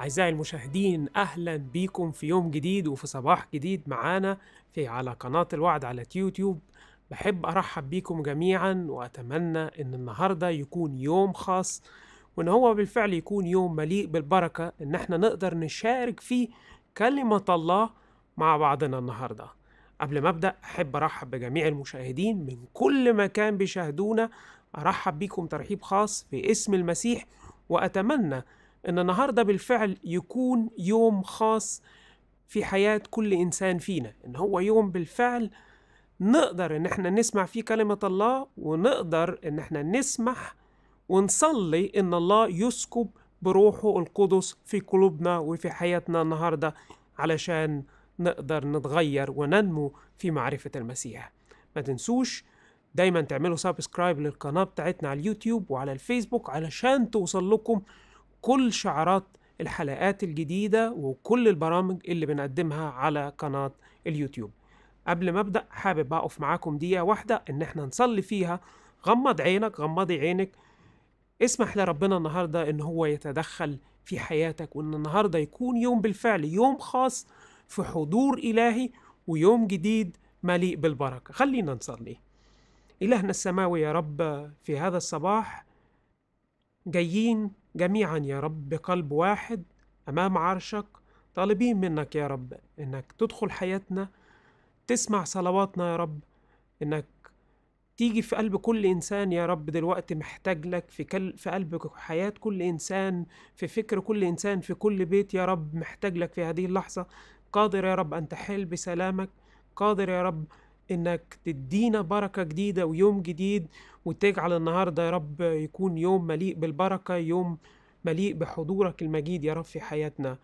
أعزائي المشاهدين أهلا بيكم في يوم جديد وفي صباح جديد معانا في على قناة الوعد على يوتيوب بحب أرحب بيكم جميعا وأتمنى إن النهاردة يكون يوم خاص وإن هو بالفعل يكون يوم مليء بالبركة إن احنا نقدر نشارك فيه كلمة الله مع بعضنا النهاردة قبل ما أبدأ أحب أرحب بجميع المشاهدين من كل مكان بيشاهدونا أرحب بيكم ترحيب خاص في اسم المسيح وأتمنى ان النهارده بالفعل يكون يوم خاص في حياه كل انسان فينا ان هو يوم بالفعل نقدر ان احنا نسمع فيه كلمه الله ونقدر ان احنا نسمح ونصلي ان الله يسكب بروحه القدس في قلوبنا وفي حياتنا النهارده علشان نقدر نتغير وننمو في معرفه المسيح ما تنسوش دايما تعملوا سبسكرايب للقناه بتاعتنا على اليوتيوب وعلى الفيسبوك علشان توصل لكم كل شعارات الحلقات الجديدة وكل البرامج اللي بنقدمها على قناة اليوتيوب قبل ما أبدأ حابب أقف معاكم دقيقة واحدة إن إحنا نصلي فيها غمض عينك غمضي عينك اسمح لربنا النهاردة إن هو يتدخل في حياتك وإن النهاردة يكون يوم بالفعل يوم خاص في حضور إلهي ويوم جديد مليء بالبركة خلينا نصلي إلهنا السماوي يا رب في هذا الصباح جايين جميعا يا رب بقلب واحد أمام عرشك طالبين منك يا رب إنك تدخل حياتنا تسمع صلواتنا يا رب إنك تيجي في قلب كل إنسان يا رب دلوقتي محتاج لك في, كل في قلب حياة كل إنسان في فكر كل إنسان في كل بيت يا رب محتاج لك في هذه اللحظة قادر يا رب أن تحل بسلامك قادر يا رب انك تدينا بركة جديدة ويوم جديد وتجعل النهاردة يا رب يكون يوم مليء بالبركة يوم مليء بحضورك المجيد يا رب في حياتنا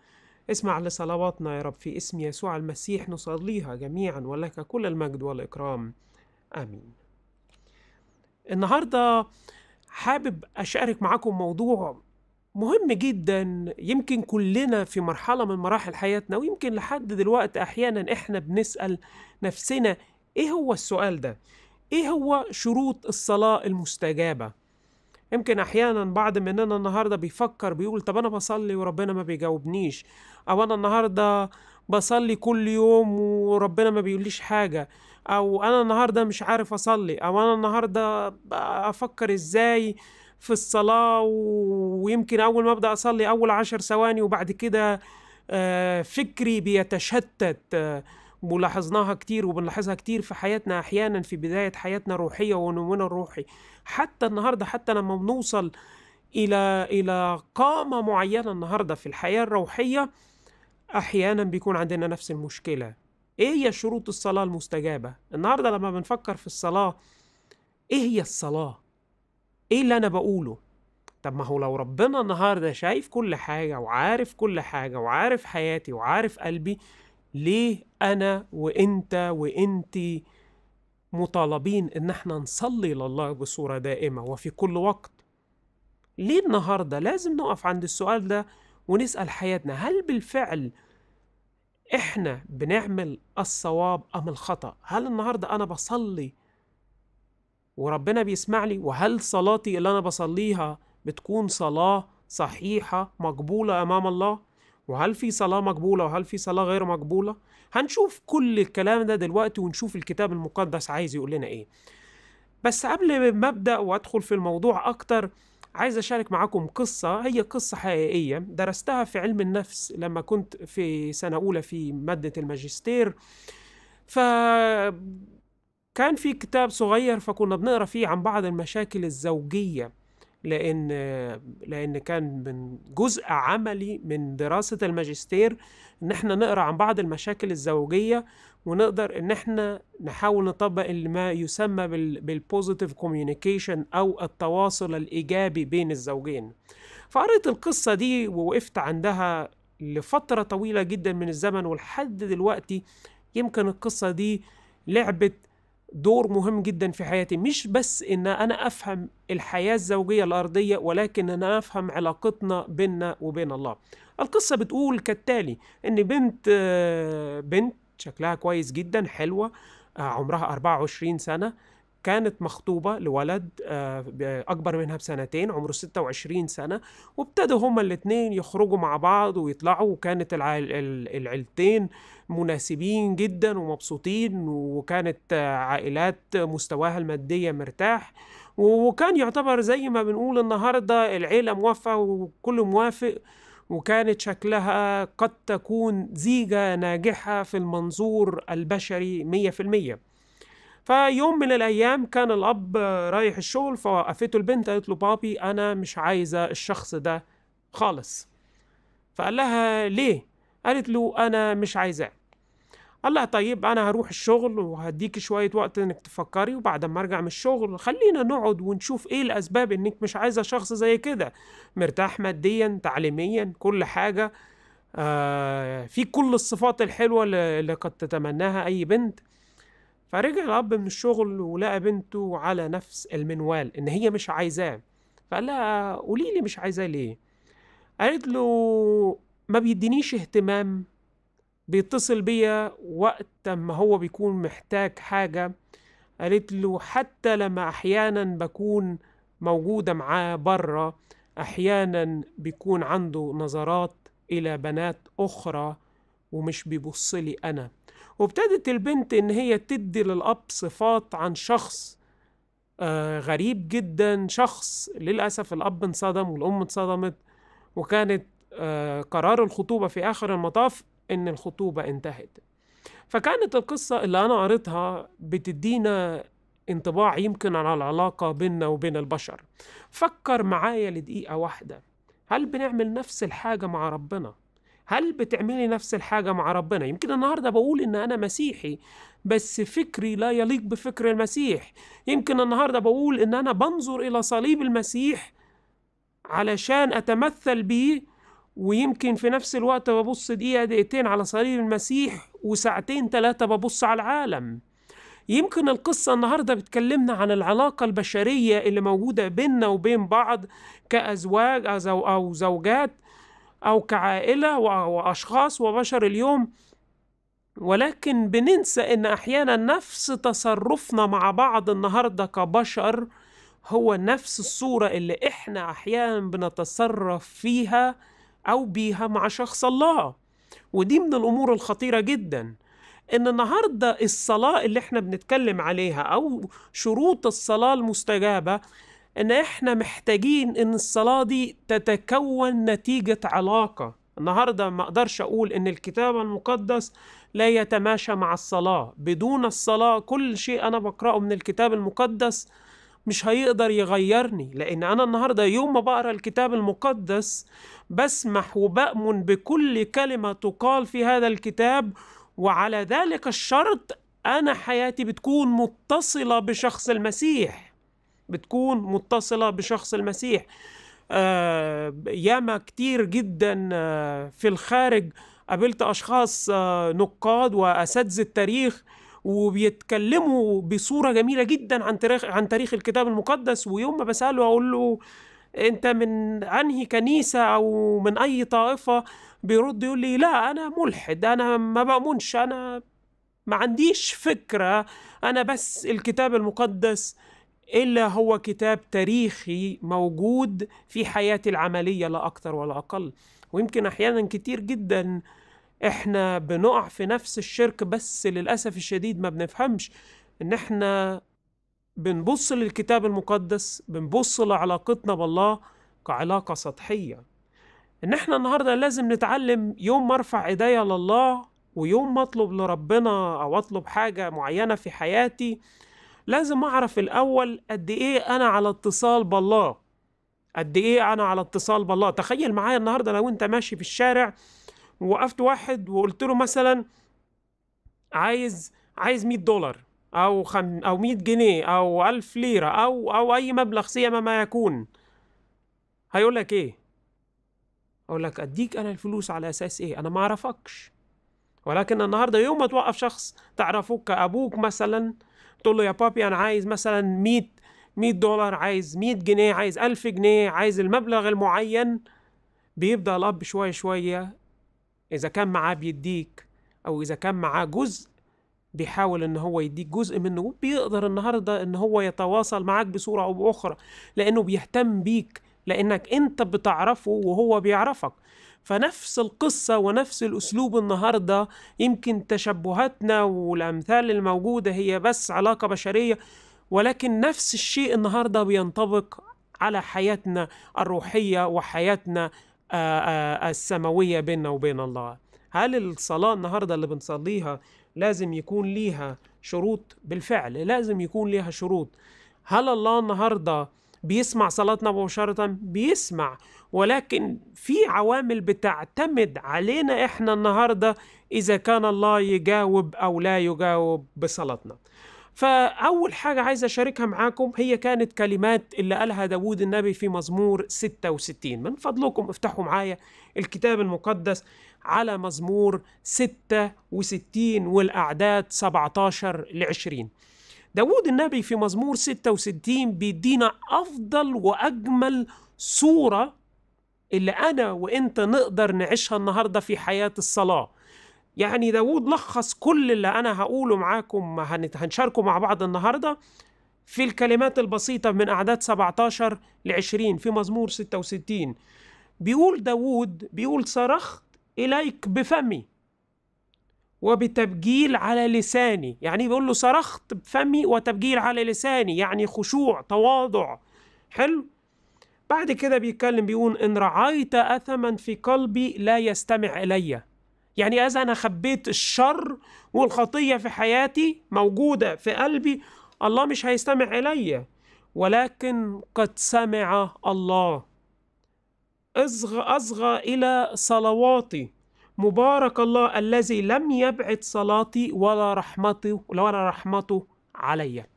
اسمع لصلواتنا يا رب في اسم يسوع المسيح نصليها جميعا ولك كل المجد والإكرام آمين النهاردة حابب أشارك معاكم موضوع مهم جدا يمكن كلنا في مرحلة من مراحل حياتنا ويمكن لحد دلوقتي أحيانا إحنا بنسأل نفسنا ايه هو السؤال ده ايه هو شروط الصلاه المستجابه يمكن احيانا بعض مننا النهارده بيفكر بيقول طب انا بصلي وربنا ما بيجاوبنيش او انا النهارده بصلي كل يوم وربنا ما بيقوليش حاجه او انا النهارده مش عارف اصلي او انا النهارده افكر ازاي في الصلاه ويمكن اول ما ابدا اصلي اول عشر ثواني وبعد كده آه، فكري بيتشتت ولاحظناها كتير وبنلاحظها كتير في حياتنا احيانا في بدايه حياتنا الروحيه ونمونا الروحي حتى النهارده حتى لما بنوصل الى الى قامه معينه النهارده في الحياه الروحيه احيانا بيكون عندنا نفس المشكله ايه هي شروط الصلاه المستجابه النهارده لما بنفكر في الصلاه ايه هي الصلاه ايه اللي انا بقوله طب ما هو لو ربنا النهارده شايف كل حاجه وعارف كل حاجه وعارف حياتي وعارف قلبي ليه أنا وإنت وإنتي مطالبين إن احنا نصلي لله بصورة دائمة وفي كل وقت ليه النهاردة لازم نقف عند السؤال ده ونسأل حياتنا هل بالفعل احنا بنعمل الصواب أم الخطأ هل النهاردة أنا بصلي وربنا بيسمع لي وهل صلاتي اللي أنا بصليها بتكون صلاة صحيحة مقبولة أمام الله وهل في صلاة مقبولة وهل في صلاة غير مقبولة هنشوف كل الكلام ده دلوقتي ونشوف الكتاب المقدس عايز يقول لنا ايه بس قبل ما ابدا وادخل في الموضوع اكتر عايز اشارك معاكم قصة هي قصة حقيقية درستها في علم النفس لما كنت في سنة اولى في مادة الماجستير ف كان في كتاب صغير فكنا بنقرا فيه عن بعض المشاكل الزوجيه لان لان كان من جزء عملي من دراسه الماجستير ان احنا نقرا عن بعض المشاكل الزوجيه ونقدر ان احنا نحاول نطبق اللي ما يسمى بالبوزيتيف كوميونيكيشن او التواصل الايجابي بين الزوجين فقريت القصه دي ووقفت عندها لفتره طويله جدا من الزمن ولحد دلوقتي يمكن القصه دي لعبت دور مهم جدا في حياتي مش بس ان انا افهم الحياه الزوجيه الارضيه ولكن ان انا افهم علاقتنا بيننا وبين الله القصه بتقول كالتالي ان بنت بنت شكلها كويس جدا حلوه عمرها 24 سنه كانت مخطوبة لولد آه، أكبر منها بسنتين عمره 26 سنة وابتدوا هما الاتنين يخرجوا مع بعض ويطلعوا وكانت العائل العيلتين مناسبين جدا ومبسوطين وكانت عائلات مستواها المادية مرتاح وكان يعتبر زي ما بنقول النهاردة العيلة موافقة وكل موافق وكانت شكلها قد تكون زيجة ناجحة في المنظور البشري مية في المية فيوم من الأيام كان الأب رايح الشغل فوقفته البنت قالت له بابي أنا مش عايزة الشخص ده خالص فقال لها ليه؟ قالت له أنا مش عايزاه قال لها طيب انا هروح الشغل وهديك شويه وقت انك تفكري وبعد ما ارجع من الشغل خلينا نقعد ونشوف ايه الاسباب انك مش عايزه شخص زي كده مرتاح ماديا تعليميا كل حاجه آه في كل الصفات الحلوه اللي قد تتمناها اي بنت فرجع الاب من الشغل ولقى بنته على نفس المنوال ان هي مش عايزاه فقال لها قولي لي مش عايزاه ليه قالت له ما بيدينيش اهتمام بيتصل بيا وقت ما هو بيكون محتاج حاجة قالت له حتى لما أحيانا بكون موجودة معاه بره أحيانا بيكون عنده نظرات إلى بنات أخرى ومش بيبص لي أنا وابتدت البنت إن هي تدي للأب صفات عن شخص آه غريب جدا شخص للأسف الأب انصدم والأم انصدمت وكانت آه قرار الخطوبة في آخر المطاف ان الخطوبه انتهت فكانت القصه اللي انا قريتها بتدينا انطباع يمكن على العلاقه بيننا وبين البشر فكر معايا لدقيقه واحده هل بنعمل نفس الحاجه مع ربنا هل بتعملي نفس الحاجه مع ربنا يمكن النهارده بقول ان انا مسيحي بس فكري لا يليق بفكر المسيح يمكن النهارده بقول ان انا بنظر الى صليب المسيح علشان اتمثل بيه ويمكن في نفس الوقت ببص دقيقة دقيقتين على صليب المسيح وساعتين ثلاثة ببص على العالم يمكن القصة النهاردة بتكلمنا عن العلاقة البشرية اللي موجودة بيننا وبين بعض كأزواج أو زوجات أو كعائلة وأشخاص وبشر اليوم ولكن بننسى إن أحيانا نفس تصرفنا مع بعض النهاردة كبشر هو نفس الصورة اللي إحنا أحيانا بنتصرف فيها أو بيها مع شخص الله ودي من الأمور الخطيرة جدا إن النهاردة الصلاة اللي احنا بنتكلم عليها أو شروط الصلاة المستجابة إن احنا محتاجين إن الصلاة دي تتكون نتيجة علاقة النهارده ما اقدرش اقول ان الكتاب المقدس لا يتماشى مع الصلاه بدون الصلاه كل شيء انا بقراه من الكتاب المقدس مش هيقدر يغيرني لأن أنا النهاردة يوم ما بقرأ الكتاب المقدس بسمح وبأمن بكل كلمة تقال في هذا الكتاب وعلى ذلك الشرط أنا حياتي بتكون متصلة بشخص المسيح بتكون متصلة بشخص المسيح آه ياما كتير جدا آه، في الخارج قابلت أشخاص آه، نقاد وأساتذة تاريخ وبيتكلموا بصوره جميله جدا عن تاريخ عن تاريخ الكتاب المقدس ويوم ما بساله اقول له انت من انهي كنيسه او من اي طائفه بيرد يقول لي لا انا ملحد انا ما بامنش انا ما عنديش فكره انا بس الكتاب المقدس الا هو كتاب تاريخي موجود في حياتي العمليه لا أكثر ولا اقل ويمكن احيانا كتير جدا احنا بنقع في نفس الشرك بس للأسف الشديد ما بنفهمش ان احنا بنبص للكتاب المقدس بنبص لعلاقتنا بالله كعلاقة سطحية ان احنا النهاردة لازم نتعلم يوم ما ارفع ايديا لله ويوم ما اطلب لربنا او اطلب حاجة معينة في حياتي لازم اعرف الاول قد ايه انا على اتصال بالله قد ايه انا على اتصال بالله تخيل معايا النهاردة لو انت ماشي في الشارع وقفت واحد وقلت له مثلا عايز عايز 100 دولار او خم او 100 جنيه او 1000 ليره او او اي مبلغ سيما ما يكون هيقول لك ايه اقول لك اديك انا الفلوس على اساس ايه انا ما اعرفكش ولكن النهارده يوم ما توقف شخص تعرفه كابوك مثلا تقول له يا بابي انا عايز مثلا 100 100 دولار عايز 100 جنيه عايز 1000 جنيه عايز المبلغ المعين بيبدا الاب شويه شويه إذا كان معاه بيديك أو إذا كان معاه جزء بيحاول ان هو يديك جزء منه وبيقدر النهارده ان هو يتواصل معاك بصوره او باخرى لانه بيهتم بيك لانك انت بتعرفه وهو بيعرفك فنفس القصه ونفس الاسلوب النهارده يمكن تشبهاتنا والامثال الموجوده هي بس علاقه بشريه ولكن نفس الشيء النهارده بينطبق على حياتنا الروحيه وحياتنا السماوية بيننا وبين الله هل الصلاة النهاردة اللي بنصليها لازم يكون ليها شروط بالفعل لازم يكون ليها شروط هل الله النهارده بيسمع صلاتنا مباشرة؟ بيسمع ولكن في عوامل بتعتمد علينا احنا النهارده إذا كان الله يجاوب أو لا يجاوب بصلاتنا. فأول حاجة عايز أشاركها معاكم هي كانت كلمات اللي قالها داوود النبي في مزمور 66 من فضلكم افتحوا معايا الكتاب المقدس على مزمور 66 والأعداد 17 ل 20 داوود النبي في مزمور 66 بيدينا أفضل وأجمل صورة اللي أنا وإنت نقدر نعيشها النهاردة في حياة الصلاة يعني داوود لخص كل اللي أنا هقوله معاكم هنشاركه مع بعض النهاردة في الكلمات البسيطة من أعداد 17 ل 20 في مزمور 66 بيقول داوود بيقول صرخت إليك بفمي وبتبجيل على لساني يعني بيقول له صرخت بفمي وتبجيل على لساني يعني خشوع تواضع حلو بعد كده بيتكلم بيقول إن رعيت أثما في قلبي لا يستمع إلي يعني إذا أنا خبيت الشر والخطية في حياتي موجودة في قلبي الله مش هيستمع إلي ولكن قد سمع الله أصغى أصغى إلى صلواتي مبارك الله الذي لم يبعد صلاتي ولا رحمته ولا رحمته عليا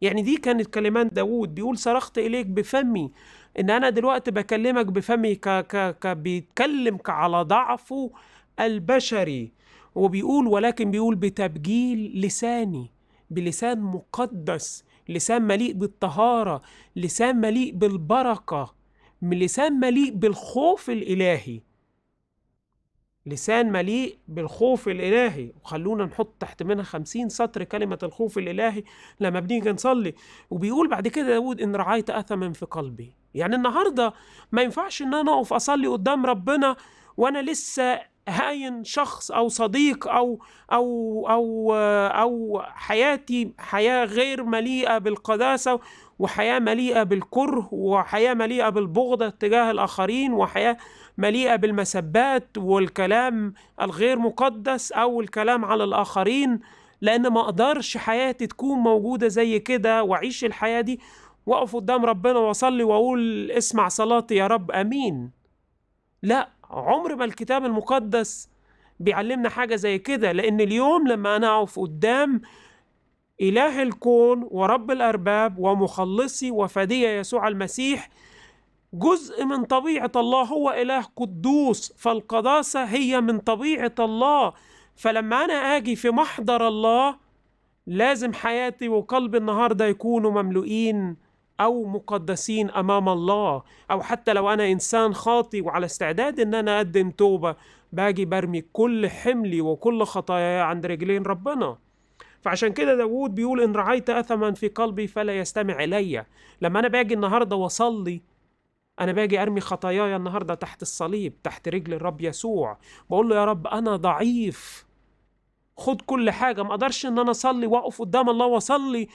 يعني دي كانت كلمات داوود بيقول صرخت إليك بفمي إن أنا دلوقتي بكلمك بفمي ك ك ك بيتكلم على ضعفه البشري وبيقول ولكن بيقول بتبجيل لساني بلسان مقدس لسان مليء بالطهارة لسان مليء بالبركة لسان مليء بالخوف الإلهي لسان مليء بالخوف الإلهي وخلونا نحط تحت منها خمسين سطر كلمة الخوف الإلهي لما بنيجي نصلي وبيقول بعد كده داود إن رعيت أثما في قلبي يعني النهاردة ما ينفعش إن أنا أقف أصلي قدام ربنا وأنا لسه هاين شخص او صديق او او او او حياتي حياه غير مليئه بالقداسه وحياه مليئه بالكره وحياه مليئه بالبغضه تجاه الاخرين وحياه مليئه بالمسبات والكلام الغير مقدس او الكلام على الاخرين لان ما اقدرش حياتي تكون موجوده زي كده واعيش الحياه دي واقف قدام ربنا واصلي واقول اسمع صلاتي يا رب امين لا عمر ما الكتاب المقدس بيعلمنا حاجة زي كده لأن اليوم لما أنا أقف قدام إله الكون ورب الأرباب ومخلصي وفدي يسوع المسيح جزء من طبيعة الله هو إله قدوس فالقداسة هي من طبيعة الله فلما أنا آجي في محضر الله لازم حياتي وقلبي النهاردة يكونوا مملوئين او مقدسين امام الله او حتى لو انا انسان خاطي وعلى استعداد ان انا اقدم توبه باجي برمي كل حملي وكل خطاياي عند رجلين ربنا فعشان كده داوود بيقول إن رعيت أثما في قلبي فلا يستمع إلي لما أنا باجي النهاردة وأصلي أنا باجي أرمي خطاياي النهاردة تحت الصليب تحت رجل الرب يسوع بقول له يا رب أنا ضعيف خد كل حاجة ما أقدرش إن أنا أصلي وأقف قدام الله وأصلي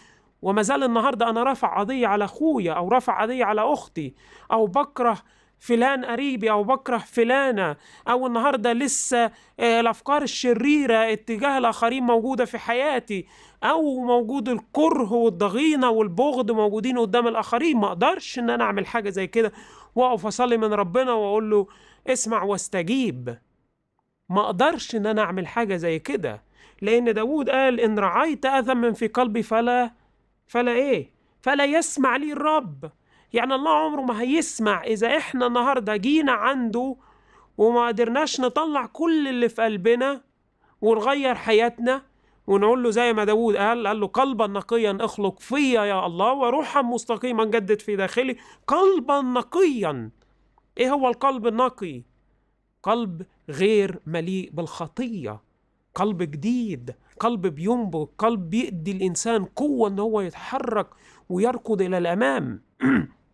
وما زال النهارده انا رافع قضيه على اخويا او رافع قضيه على اختي او بكره فلان قريبي او بكره فلانه او النهارده لسه آه، الافكار الشريره اتجاه الاخرين موجوده في حياتي او موجود الكره والضغينه والبغض موجودين قدام الاخرين ما اقدرش ان انا اعمل حاجه زي كده واقف اصلي من ربنا واقول له اسمع واستجيب ما اقدرش ان انا اعمل حاجه زي كده لان داود قال ان رعيت اذى من في قلبي فلا فلا إيه فلا يسمع لي الرب يعني الله عمره ما هيسمع إذا إحنا النهاردة جينا عنده وما قدرناش نطلع كل اللي في قلبنا ونغير حياتنا ونقول له زي ما داود قال قال له قلبا نقيا اخلق فيا يا الله وروحا مستقيما جدد في داخلي قلبا نقيا ايه هو القلب النقي قلب غير مليء بالخطيه قلب جديد قلب بينبض قلب بيدي الإنسان قوة إن هو يتحرك ويركض إلى الأمام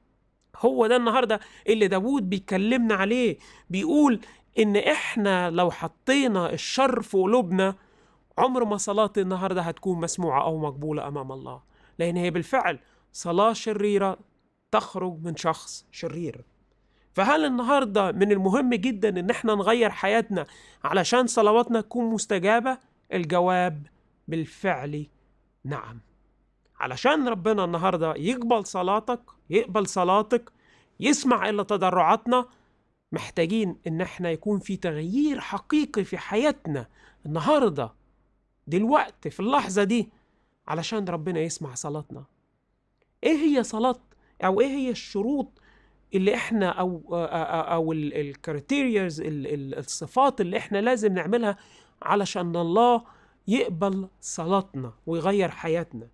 هو ده النهاردة اللي داوود بيكلمنا عليه بيقول إن إحنا لو حطينا الشر في قلوبنا عمر ما صلاة النهاردة هتكون مسموعة أو مقبولة أمام الله لأن هي بالفعل صلاة شريرة تخرج من شخص شرير فهل النهارده من المهم جدا ان احنا نغير حياتنا علشان صلواتنا تكون مستجابه الجواب بالفعل نعم علشان ربنا النهارده يقبل صلاتك يقبل صلاتك يسمع الى تضرعاتنا محتاجين ان احنا يكون في تغيير حقيقي في حياتنا النهارده دلوقتي في اللحظه دي علشان ربنا يسمع صلاتنا ايه هي صلاه او ايه هي الشروط اللي احنا او او الكريتيريز الصفات اللي احنا لازم نعملها علشان الله يقبل صلاتنا ويغير حياتنا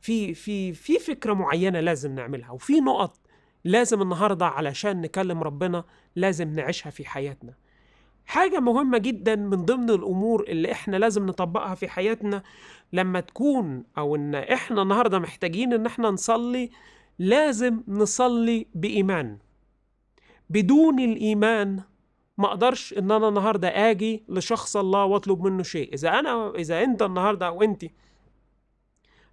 في في في فكره معينه لازم نعملها وفي نقط لازم النهارده علشان نكلم ربنا لازم نعيشها في حياتنا حاجة مهمة جدا من ضمن الأمور اللي إحنا لازم نطبقها في حياتنا لما تكون أو إن إحنا النهاردة محتاجين إن إحنا نصلي لازم نصلي بإيمان بدون الإيمان ما اقدرش ان انا النهارده اجي لشخص الله واطلب منه شيء اذا انا اذا انت النهارده او انت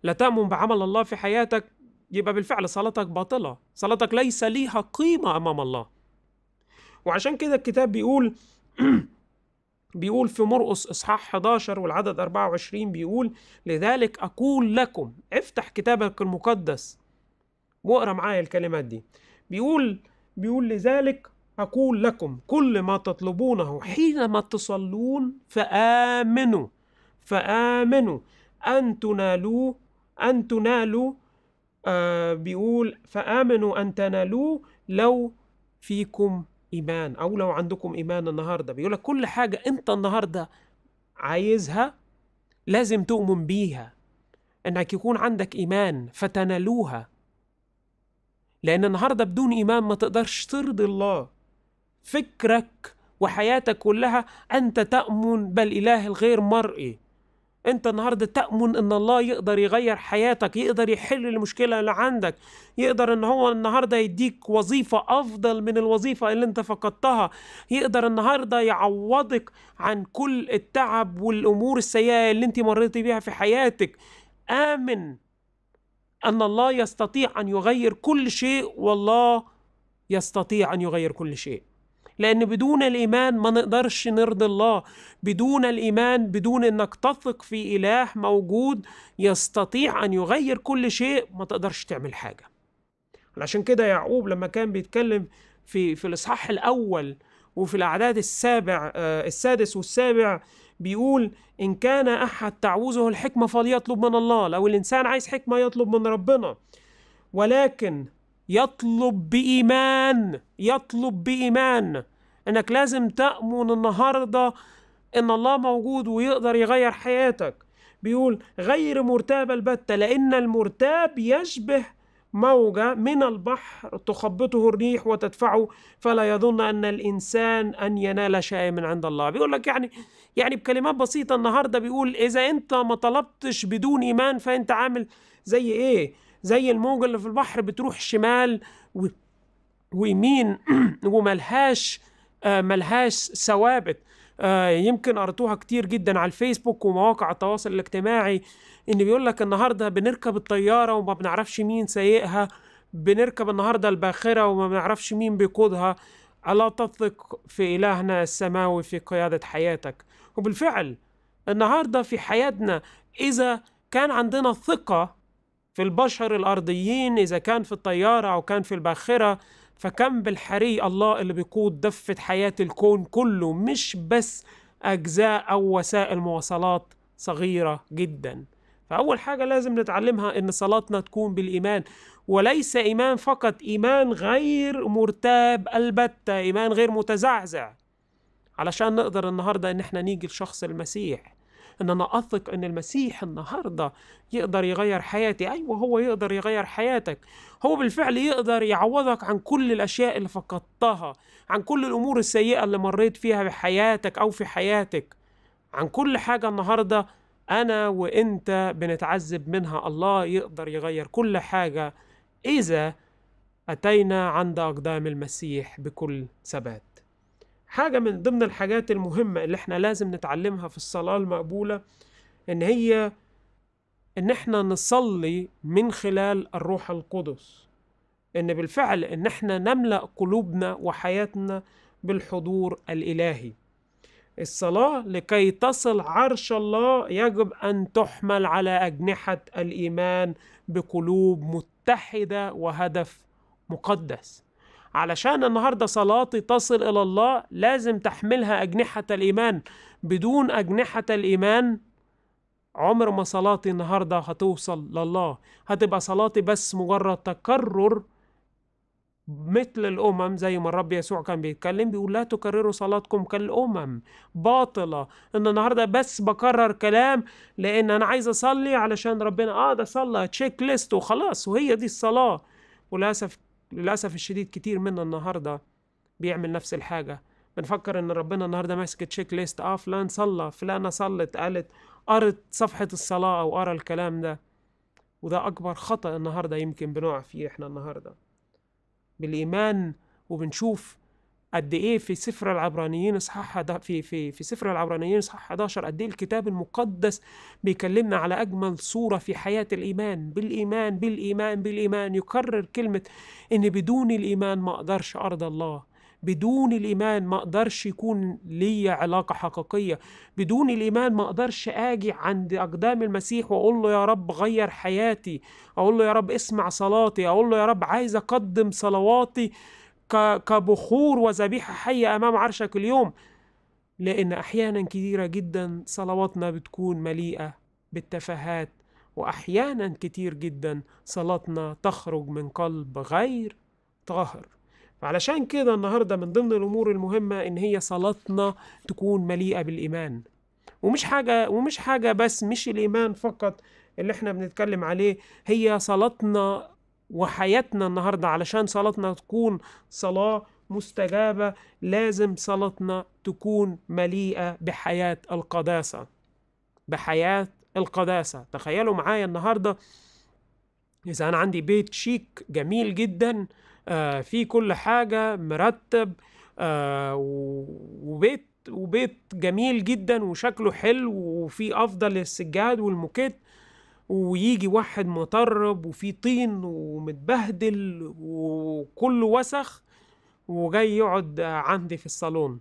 لا تأمن بعمل الله في حياتك يبقى بالفعل صلاتك باطله صلاتك ليس ليها قيمه امام الله وعشان كده الكتاب بيقول بيقول في مرقس اصحاح 11 والعدد 24 بيقول لذلك اقول لكم افتح كتابك المقدس واقرا معايا الكلمات دي بيقول بيقول لذلك أقول لكم كل ما تطلبونه حينما تصلون فآمنوا فآمنوا أن تنالوا أن تنالوا آه بيقول فآمنوا أن تنالوا لو فيكم إيمان أو لو عندكم إيمان النهاردة بيقول لك كل حاجة أنت النهاردة عايزها لازم تؤمن بيها إنك يكون عندك إيمان فتنالوها لأن النهاردة بدون إيمان ما تقدرش ترضي الله فكرك وحياتك كلها أنت تأمن بل إله الغير مرئي أنت النهاردة تأمن أن الله يقدر يغير حياتك يقدر يحل المشكلة اللي عندك يقدر أن هو النهاردة يديك وظيفة أفضل من الوظيفة اللي أنت فقدتها يقدر النهاردة يعوضك عن كل التعب والأمور السيئة اللي أنت مريت بيها في حياتك آمن أن الله يستطيع أن يغير كل شيء والله يستطيع أن يغير كل شيء لأن بدون الإيمان ما نقدرش نرضي الله بدون الإيمان بدون أنك تثق في إله موجود يستطيع أن يغير كل شيء ما تقدرش تعمل حاجة علشان كده يعقوب لما كان بيتكلم في في الإصحاح الأول وفي الأعداد السابع آه، السادس والسابع بيقول إن كان أحد تعوزه الحكمة فليطلب من الله لو الإنسان عايز حكمة يطلب من ربنا ولكن يطلب بإيمان يطلب بإيمان إنك لازم تأمن النهاردة إن الله موجود ويقدر يغير حياتك بيقول غير مرتاب البتة لأن المرتاب يشبه موجة من البحر تخبطه الريح وتدفعه فلا يظن أن الإنسان أن ينال شيئا من عند الله بيقول لك يعني يعني بكلمات بسيطة النهاردة بيقول إذا أنت ما طلبتش بدون إيمان فأنت عامل زي إيه زي الموجة اللي في البحر بتروح شمال و... ويمين وملهاش آه، ملهاش ثوابت آه، يمكن قرتوها كتير جدا على الفيسبوك ومواقع التواصل الاجتماعي ان بيقول لك النهارده بنركب الطياره وما بنعرفش مين سايقها بنركب النهارده الباخره وما بنعرفش مين بيقودها الا تثق في الهنا السماوي في قياده حياتك وبالفعل النهارده في حياتنا اذا كان عندنا ثقه في البشر الارضيين اذا كان في الطياره او كان في الباخره فكم بالحري الله اللي بيقود دفة حياة الكون كله مش بس أجزاء أو وسائل مواصلات صغيرة جدا فأول حاجة لازم نتعلمها إن صلاتنا تكون بالإيمان وليس إيمان فقط إيمان غير مرتاب البتة إيمان غير متزعزع علشان نقدر النهاردة إن إحنا نيجي لشخص المسيح إن أنا أثق إن المسيح النهاردة يقدر يغير حياتي أيوة هو يقدر يغير حياتك هو بالفعل يقدر يعوضك عن كل الأشياء اللي فقدتها عن كل الأمور السيئة اللي مريت فيها بحياتك أو في حياتك عن كل حاجة النهاردة أنا وإنت بنتعذب منها الله يقدر يغير كل حاجة إذا أتينا عند أقدام المسيح بكل ثبات حاجة من ضمن الحاجات المهمة اللي احنا لازم نتعلمها في الصلاة المقبولة إن هي إن احنا نصلي من خلال الروح القدس إن بالفعل إن احنا نملأ قلوبنا وحياتنا بالحضور الإلهي الصلاة لكي تصل عرش الله يجب أن تحمل على أجنحة الإيمان بقلوب متحدة وهدف مقدس علشان النهاردة صلاتي تصل إلى الله لازم تحملها أجنحة الإيمان بدون أجنحة الإيمان عمر ما صلاتي النهاردة هتوصل لله هتبقى صلاتي بس مجرد تكرر مثل الأمم زي ما الرب يسوع كان بيتكلم بيقول لا تكرروا صلاتكم كالأمم باطلة إن النهاردة بس بكرر كلام لأن أنا عايز أصلي علشان ربنا آه ده صلى تشيك ليست وخلاص وهي دي الصلاة وللأسف للأسف الشديد كتير منا النهاردة بيعمل نفس الحاجة بنفكر إن ربنا النهاردة ماسك تشيك ليست آه فلان صلى فلانة صلت قالت قرت صفحة الصلاة أو قرا الكلام ده وده أكبر خطأ النهاردة يمكن بنقع فيه إحنا النهاردة بالايمان وبنشوف قد ايه في سفر العبرانيين اصحاح في في في سفر العبرانيين اصحاح 11 قد ايه الكتاب المقدس بيكلمنا على اجمل صوره في حياه الايمان بالايمان بالايمان بالايمان يكرر كلمه ان بدون الايمان ما اقدرش ارضى الله بدون الإيمان ما أقدرش يكون ليا علاقة حقيقية بدون الإيمان ما أقدرش أجي عند أقدام المسيح وأقول له يا رب غير حياتي أقول له يا رب اسمع صلاتي أقول له يا رب عايز أقدم صلواتي كبخور وذبيحة حية أمام عرشك اليوم لأن أحيانا كثيرة جدا صلواتنا بتكون مليئة بالتفاهات وأحيانا كتير جدا صلاتنا تخرج من قلب غير طاهر علشان كده النهاردة من ضمن الأمور المهمة إن هي صلاتنا تكون مليئة بالإيمان ومش حاجة ومش حاجة بس مش الإيمان فقط اللي احنا بنتكلم عليه هي صلاتنا وحياتنا النهاردة علشان صلاتنا تكون صلاة مستجابة لازم صلاتنا تكون مليئة بحياة القداسة بحياة القداسة تخيلوا معايا النهاردة إذا أنا عندي بيت شيك جميل جدا آه في كل حاجة مرتب آه وبيت وبيت جميل جدا وشكله حلو وفي أفضل السجاد والموكيت ويجي واحد مطرب وفي طين ومتبهدل وكله وسخ وجاي يقعد عندي في الصالون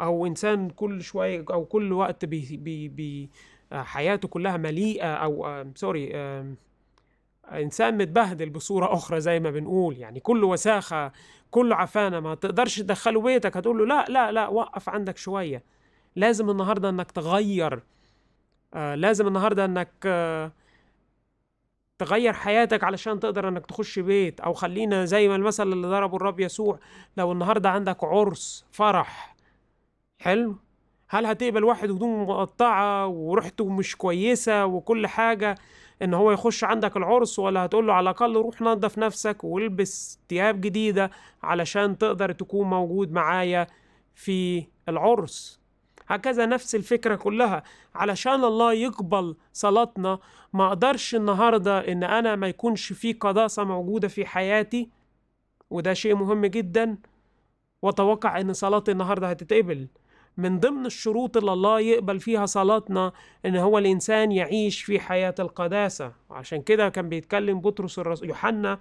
او انسان كل شويه او كل وقت بي بي بي حياته كلها مليئه او سوري آه، انسان متبهدل بصوره اخرى زي ما بنقول يعني كله وساخه كله عفانه ما تقدرش تدخله بيتك هتقول له لا لا لا وقف عندك شويه لازم النهارده انك تغير آه لازم النهارده انك آه تغير حياتك علشان تقدر انك تخش بيت او خلينا زي ما المثل اللي ضربه الرب يسوع لو النهارده عندك عرس فرح حلو هل هتقبل واحد هدومه مقطعه وريحته مش كويسه وكل حاجه ان هو يخش عندك العرس ولا هتقول له على الاقل روح نظف نفسك والبس ثياب جديده علشان تقدر تكون موجود معايا في العرس هكذا نفس الفكرة كلها علشان الله يقبل صلاتنا ما اقدرش النهاردة ان انا ما يكونش في قداسة موجودة في حياتي وده شيء مهم جدا واتوقع ان صلاتي النهاردة هتتقبل من ضمن الشروط اللي الله يقبل فيها صلاتنا ان هو الانسان يعيش في حياه القداسه عشان كده كان بيتكلم بطرس الرس... يوحنا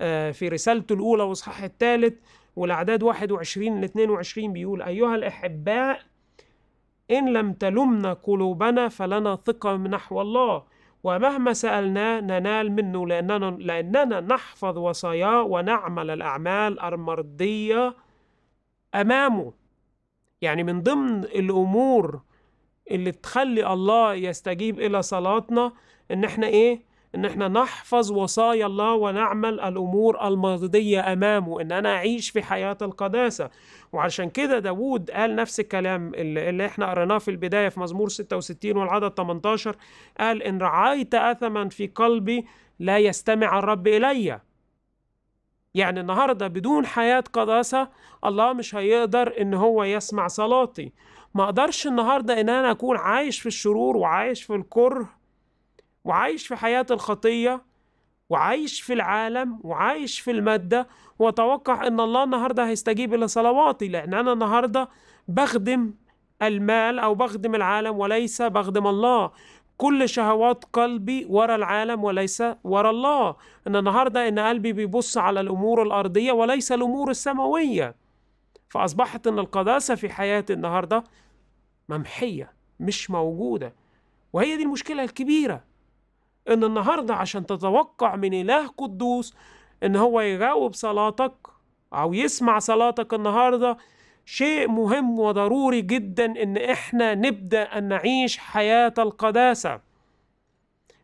آه، في رسالته الاولى واصحاح الثالث والاعداد 21 ل 22 بيقول ايها الاحباء ان لم تلمنا قلوبنا فلنا ثقه نحو الله ومهما سالناه ننال منه لاننا لاننا نحفظ وصاياه ونعمل الاعمال المرضيه امامه يعني من ضمن الأمور اللي تخلي الله يستجيب إلى صلاتنا إن إحنا إيه؟ إن إحنا نحفظ وصايا الله ونعمل الأمور المرضية أمامه إن أنا أعيش في حياة القداسة وعشان كده داوود قال نفس الكلام اللي, اللي إحنا قريناه في البداية في مزمور 66 والعدد 18 قال إن رعيت أثما في قلبي لا يستمع الرب إليّ يعني النهاردة بدون حياة قداسة الله مش هيقدر إن هو يسمع صلاتي ما أقدرش النهاردة إن أنا أكون عايش في الشرور وعايش في الكره وعايش في حياة الخطية وعايش في العالم وعايش في المادة وأتوقع إن الله النهاردة هيستجيب لصلواتي لأن أنا النهاردة بخدم المال أو بخدم العالم وليس بخدم الله كل شهوات قلبي ورا العالم وليس ورا الله ان النهارده ان قلبي بيبص على الامور الارضيه وليس الامور السماويه فاصبحت ان القداسه في حياتي النهارده ممحيه مش موجوده وهي دي المشكله الكبيره ان النهارده عشان تتوقع من اله قدوس ان هو يجاوب صلاتك او يسمع صلاتك النهارده شيء مهم وضروري جدا ان احنا نبدا ان نعيش حياه القداسه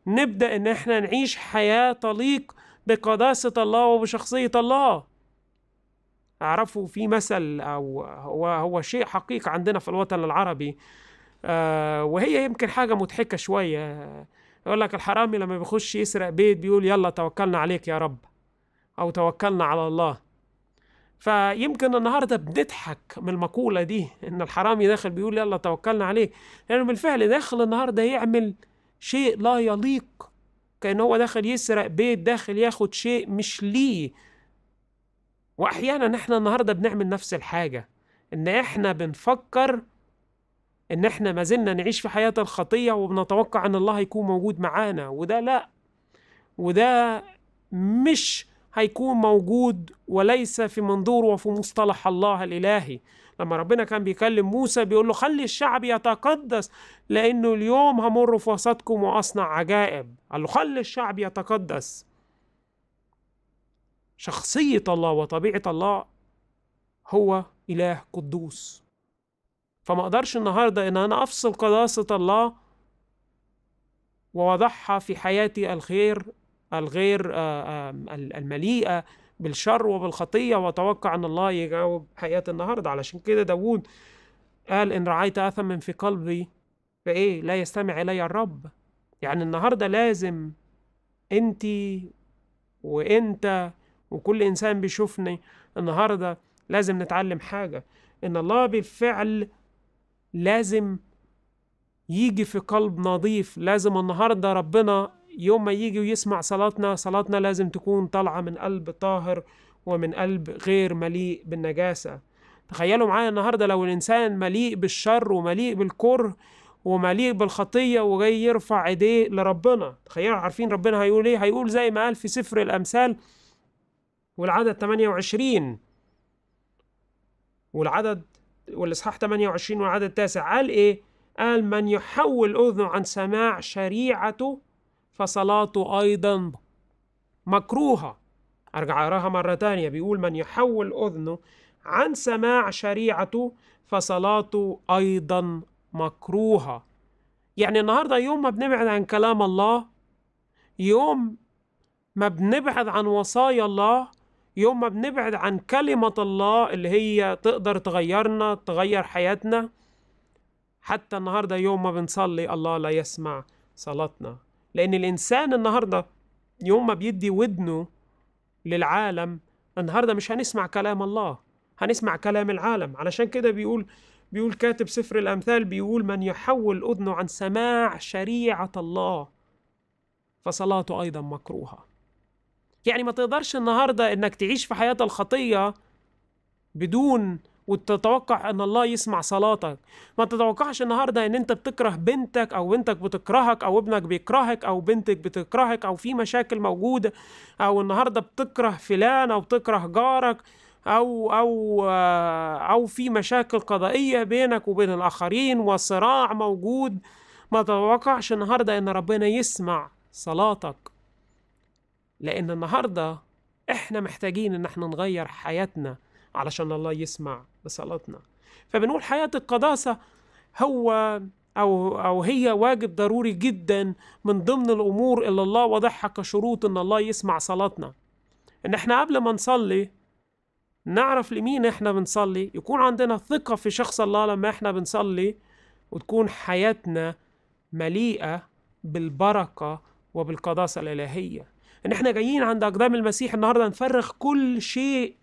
نبدا ان احنا نعيش حياه تليق بقداسه الله وبشخصيه الله اعرفوا في مثل او هو هو شيء حقيقي عندنا في الوطن العربي آه وهي يمكن حاجه مضحكه شويه يقول لك الحرامي لما بيخش يسرق بيت بيقول يلا توكلنا عليك يا رب او توكلنا على الله فيمكن النهارده بنضحك من المقوله دي ان الحرامي داخل بيقول يلا توكلنا عليك لانه بالفعل داخل النهارده يعمل شيء لا يليق كان هو داخل يسرق بيت داخل ياخد شيء مش ليه واحيانا احنا النهارده بنعمل نفس الحاجه ان احنا بنفكر ان احنا ما زلنا نعيش في حياه الخطيه وبنتوقع ان الله يكون موجود معانا وده لا وده مش هيكون موجود وليس في منظور وفي مصطلح الله الإلهي لما ربنا كان بيكلم موسى بيقول له خلي الشعب يتقدس لأنه اليوم همر في وسطكم وأصنع عجائب قال له خلي الشعب يتقدس شخصية الله وطبيعة الله هو إله قدوس فما أقدرش النهاردة إن أنا أفصل قداسة الله ووضعها في حياتي الخير الغير آه، آه، المليئة بالشر وبالخطية وتوقع أن الله يجاوب حياة النهاردة علشان كده داوود قال إن رعيت أثما في قلبي فإيه لا يستمع إلي الرب يعني النهاردة لازم أنت وأنت وكل إنسان بيشوفني النهاردة لازم نتعلم حاجة إن الله بالفعل لازم يجي في قلب نظيف لازم النهاردة ربنا يوم ما يجي ويسمع صلاتنا صلاتنا لازم تكون طالعة من قلب طاهر ومن قلب غير مليء بالنجاسة تخيلوا معايا النهاردة لو الإنسان مليء بالشر ومليء بالكره ومليء بالخطية وجاي يرفع ايديه لربنا تخيلوا عارفين ربنا هيقول ايه هيقول زي ما قال في سفر الأمثال والعدد 28 والعدد والإصحاح 28 والعدد التاسع قال ايه قال من يحول أذنه عن سماع شريعته فصلاته أيضا مكروهة أرجع أقراها مرة تانية بيقول من يحول أذنه عن سماع شريعته فصلاته أيضا مكروهة يعني النهاردة يوم ما بنبعد عن كلام الله يوم ما بنبعد عن وصايا الله يوم ما بنبعد عن كلمة الله اللي هي تقدر تغيرنا تغير حياتنا حتى النهاردة يوم ما بنصلي الله لا يسمع صلاتنا لأن الإنسان النهاردة يوم ما بيدي ودنه للعالم النهاردة مش هنسمع كلام الله هنسمع كلام العالم علشان كده بيقول بيقول كاتب سفر الأمثال بيقول من يحول أذنه عن سماع شريعة الله فصلاته أيضا مكروهة يعني ما تقدرش النهاردة إنك تعيش في حياة الخطية بدون وتتوقع ان الله يسمع صلاتك ما تتوقعش النهارده ان انت بتكره بنتك او بنتك بتكرهك او ابنك بيكرهك او بنتك بتكرهك او في مشاكل موجوده او النهارده بتكره فلان او بتكره جارك او او آه، او في مشاكل قضائيه بينك وبين الاخرين وصراع موجود ما تتوقعش النهارده ان ربنا يسمع صلاتك لان النهارده احنا محتاجين ان احنا نغير حياتنا علشان الله يسمع لصلاتنا فبنقول حياة القداسة هو أو أو هي واجب ضروري جدا من ضمن الأمور اللي الله واضحها كشروط إن الله يسمع صلاتنا إن إحنا قبل ما نصلي نعرف لمين إحنا بنصلي يكون عندنا ثقة في شخص الله لما إحنا بنصلي وتكون حياتنا مليئة بالبركة وبالقداسة الإلهية إن إحنا جايين عند أقدام المسيح النهاردة نفرغ كل شيء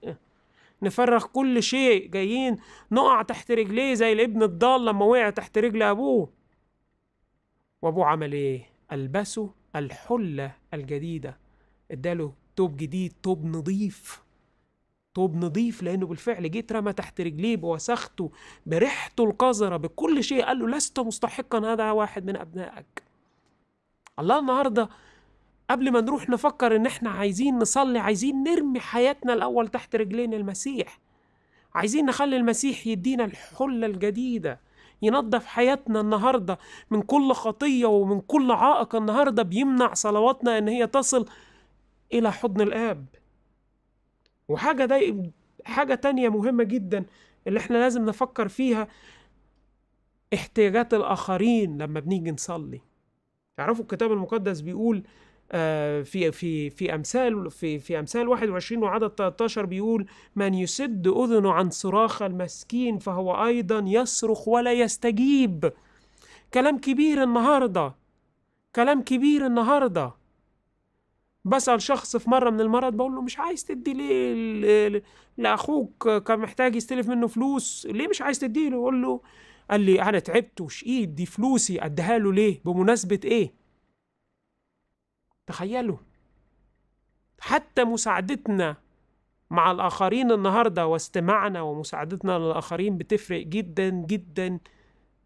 نفرغ كل شيء جايين نقع تحت رجليه زي الابن الضال لما وقع تحت رجل أبوه وأبوه عمل إيه؟ ألبسه الحلة الجديدة اداله توب جديد توب نظيف توب نظيف لأنه بالفعل جه اترمى تحت رجليه بوساخته بريحته القذرة بكل شيء قال له لست مستحقا هذا واحد من أبنائك الله النهارده قبل ما نروح نفكر ان احنا عايزين نصلي عايزين نرمي حياتنا الاول تحت رجلين المسيح عايزين نخلي المسيح يدينا الحلة الجديدة ينظف حياتنا النهاردة من كل خطية ومن كل عائق النهاردة بيمنع صلواتنا ان هي تصل الى حضن الاب وحاجة ده حاجة تانية مهمة جدا اللي احنا لازم نفكر فيها احتياجات الآخرين لما بنيجي نصلي تعرفوا الكتاب المقدس بيقول آه، في في في امثال في في امثال 21 وعدد 13 بيقول من يسد اذنه عن صراخ المسكين فهو ايضا يصرخ ولا يستجيب كلام كبير النهارده كلام كبير النهارده بسأل شخص في مرة من المرات بقول له مش عايز تدي ليه لأخوك كان محتاج يستلف منه فلوس ليه مش عايز تدي له قال لي أنا تعبت وشقيت دي فلوسي أديها له ليه؟ بمناسبة إيه؟ تخيلوا حتى مساعدتنا مع الآخرين النهاردة واستماعنا ومساعدتنا للآخرين بتفرق جدا جدا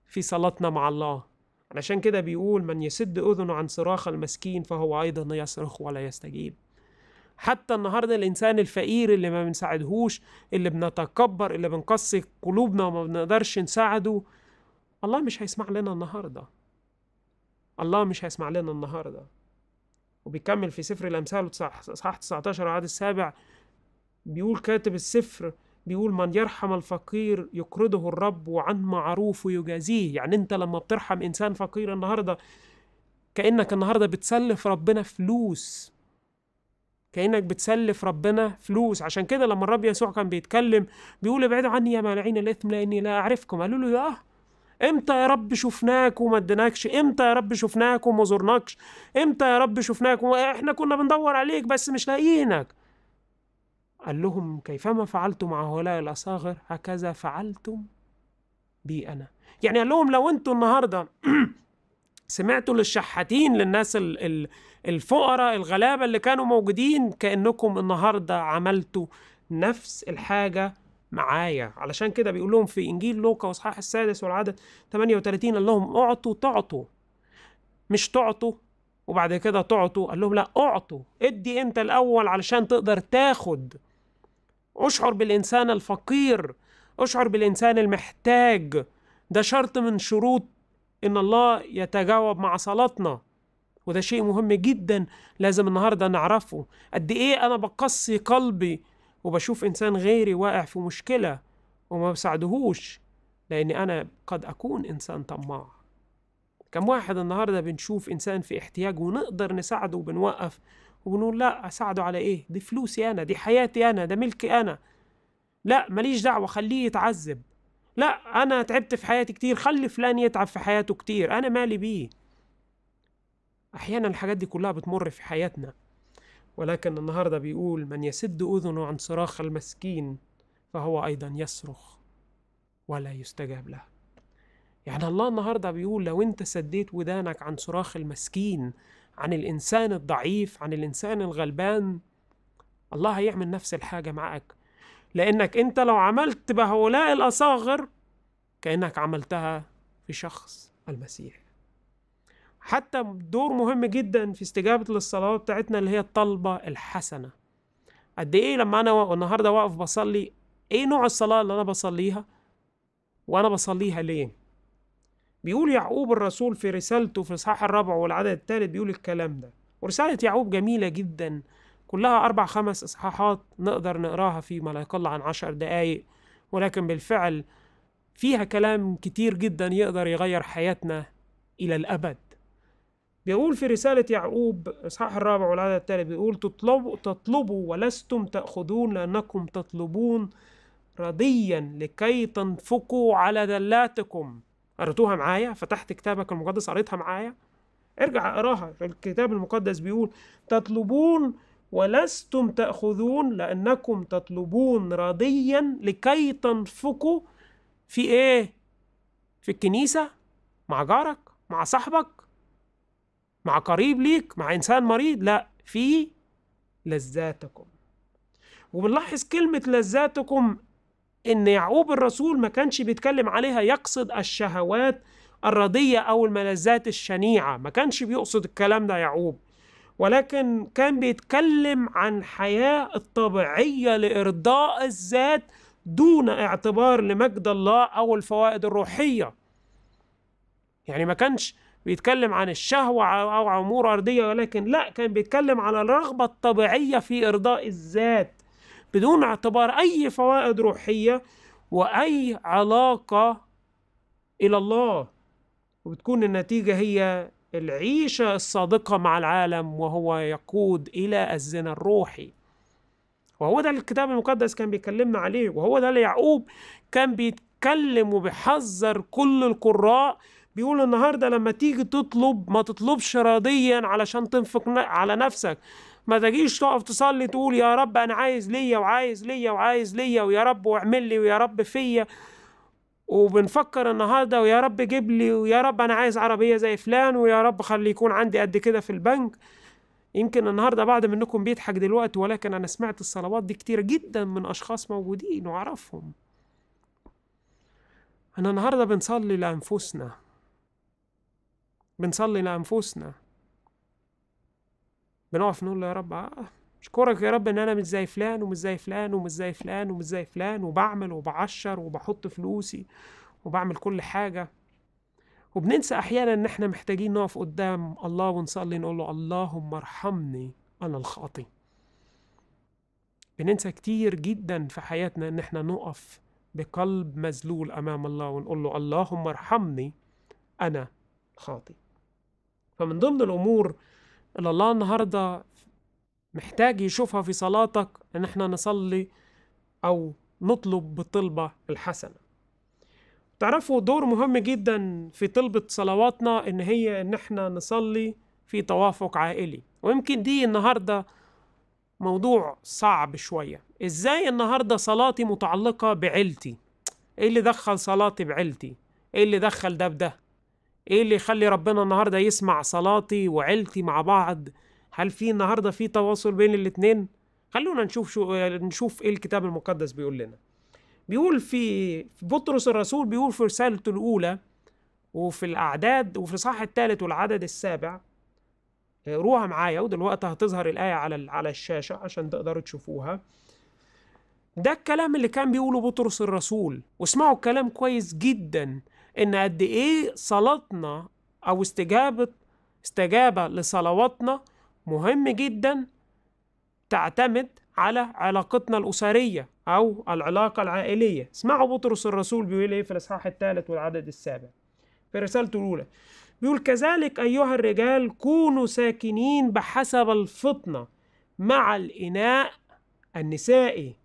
في صلاتنا مع الله علشان كده بيقول من يسد أذنه عن صراخ المسكين فهو أيضا يصرخ ولا يستجيب حتى النهاردة الإنسان الفقير اللي ما بنساعدهوش اللي بنتكبر اللي بنقص قلوبنا وما بنقدرش نساعده الله مش هيسمع لنا النهاردة الله مش هيسمع لنا النهارده وبيكمل في سفر الأمثال صح 19 العدد السابع بيقول كاتب السفر بيقول من يرحم الفقير يقرضه الرب وعن معروف يجازيه يعني انت لما بترحم انسان فقير النهارده كانك النهارده بتسلف ربنا فلوس كانك بتسلف ربنا فلوس عشان كده لما الرب يسوع كان بيتكلم بيقول ابعدوا عني يا مالعين الاثم لاني لا اعرفكم قالوا له يا آه، امتى يا رب شفناك وما اديناكش امتى يا رب شفناك وما زرناكش امتى يا رب شفناك احنا كنا بندور عليك بس مش لاقيينك قال لهم كيفما فعلتم مع هؤلاء الاصاغر هكذا فعلتم بي انا يعني قال لهم لو انتوا النهارده سمعتوا للشحاتين للناس الفقراء الغلابه اللي كانوا موجودين كانكم النهارده عملتوا نفس الحاجه معايا علشان كده بيقول لهم في انجيل لوقا واصحاح السادس والعدد 38 قال لهم اعطوا تعطوا مش تعطوا وبعد كده تعطوا قال لهم لا اعطوا ادي انت الاول علشان تقدر تاخد اشعر بالانسان الفقير اشعر بالانسان المحتاج ده شرط من شروط ان الله يتجاوب مع صلاتنا وده شيء مهم جدا لازم النهارده نعرفه قد ايه انا بقصي قلبي وبشوف إنسان غيري واقع في مشكلة وما بساعدهوش لأني أنا قد أكون إنسان طماع كم واحد النهاردة بنشوف إنسان في احتياج ونقدر نساعده وبنوقف وبنقول لا أساعده على إيه دي فلوسي أنا دي حياتي أنا ده ملكي أنا لا ماليش دعوة خليه يتعذب لا أنا تعبت في حياتي كتير خلي فلان يتعب في حياته كتير أنا مالي بيه أحيانا الحاجات دي كلها بتمر في حياتنا ولكن النهاردة بيقول من يسد أذنه عن صراخ المسكين فهو أيضا يصرخ ولا يستجاب له يعني الله النهاردة بيقول لو أنت سديت ودانك عن صراخ المسكين عن الإنسان الضعيف عن الإنسان الغلبان الله هيعمل نفس الحاجة معك لأنك أنت لو عملت بهؤلاء الأصاغر كأنك عملتها في شخص المسيح حتى دور مهم جدا في استجابة للصلوات بتاعتنا اللي هي الطلبة الحسنة قد ايه لما انا النهارده واقف بصلي ايه نوع الصلاة اللي انا بصليها وانا بصليها ليه بيقول يعقوب الرسول في رسالته في الإصحاح الرابع والعدد الثالث بيقول الكلام ده ورسالة يعقوب جميلة جدا كلها أربع خمس إصحاحات نقدر نقراها في ما لا يقل عن عشر دقايق ولكن بالفعل فيها كلام كتير جدا يقدر يغير حياتنا إلى الأبد بيقول في رسالة يعقوب إصحاح الرابع والعدد التالي بيقول تطلبوا تطلبوا ولستم تأخذون لأنكم تطلبون رضيا لكي تنفقوا على دلاتكم قريتوها معايا فتحت كتابك المقدس قريتها معايا ارجع اقراها الكتاب المقدس بيقول تطلبون ولستم تأخذون لأنكم تطلبون رضيا لكي تنفقوا في إيه؟ في الكنيسة مع جارك مع صاحبك مع قريب ليك مع انسان مريض لا في لذاتكم وبنلاحظ كلمة لذاتكم إن يعقوب الرسول ما كانش بيتكلم عليها يقصد الشهوات الرضية أو الملذات الشنيعة ما كانش بيقصد الكلام ده يعقوب ولكن كان بيتكلم عن حياة الطبيعية لإرضاء الذات دون اعتبار لمجد الله أو الفوائد الروحية يعني ما كانش بيتكلم عن الشهوة أو أمور أرضية ولكن لا كان بيتكلم على الرغبة الطبيعية في إرضاء الذات بدون اعتبار أي فوائد روحية وأي علاقة إلى الله وبتكون النتيجة هي العيشة الصادقة مع العالم وهو يقود إلى الزنا الروحي وهو ده الكتاب المقدس كان بيكلمنا عليه وهو ده اللي يعقوب كان بيتكلم وبيحذر كل القراء بيقول النهارده لما تيجي تطلب ما تطلبش راضيا علشان تنفق على نفسك ما تجيش تقف تصلي تقول يا رب انا عايز ليا وعايز ليا وعايز ليا ويا رب واعمل لي ويا رب فيا وبنفكر النهارده ويا رب جيب لي ويا رب انا عايز عربيه زي فلان ويا رب خلي يكون عندي قد كده في البنك يمكن النهارده بعض منكم بيضحك دلوقتي ولكن انا سمعت الصلوات دي كتير جدا من اشخاص موجودين واعرفهم انا النهارده بنصلي لانفسنا بنصلي لأنفسنا بنقف نقول يا رب أشكرك آه، يا رب إن أنا مش زي فلان ومش زي فلان ومش زي فلان ومش زي فلان وبعمل وبعشر وبحط فلوسي وبعمل كل حاجة وبننسى أحيانا إن إحنا محتاجين نقف قدام الله ونصلي نقول له اللهم ارحمني أنا الخاطي بننسى كتير جدا في حياتنا إن إحنا نقف بقلب مذلول أمام الله ونقول له اللهم ارحمني أنا خاطئ فمن ضمن الأمور اللي الله النهاردة محتاج يشوفها في صلاتك إن إحنا نصلي أو نطلب بطلبة الحسنة تعرفوا دور مهم جدا في طلبة صلواتنا إن هي إن إحنا نصلي في توافق عائلي ويمكن دي النهاردة موضوع صعب شوية إزاي النهاردة صلاتي متعلقة بعيلتي إيه اللي دخل صلاتي بعيلتي إيه اللي دخل ده بده ايه اللي يخلي ربنا النهارده يسمع صلاتي وعيلتي مع بعض هل في النهارده في تواصل بين الاتنين خلونا نشوف شو نشوف ايه الكتاب المقدس بيقول لنا بيقول في بطرس الرسول بيقول في رسالته الاولى وفي الاعداد وفي صح الثالث والعدد السابع روها معايا ودلوقتي هتظهر الايه على على الشاشه عشان تقدروا تشوفوها ده الكلام اللي كان بيقوله بطرس الرسول واسمعوا الكلام كويس جدا ان قد ايه صلاتنا او استجابه استجابه لصلواتنا مهم جدا تعتمد على علاقتنا الاسريه او العلاقه العائليه اسمعوا بطرس الرسول بيقول ايه في الاصحاح الثالث والعدد السابع في رسالته الاولى بيقول كذلك ايها الرجال كونوا ساكنين بحسب الفطنه مع الاناء النسائي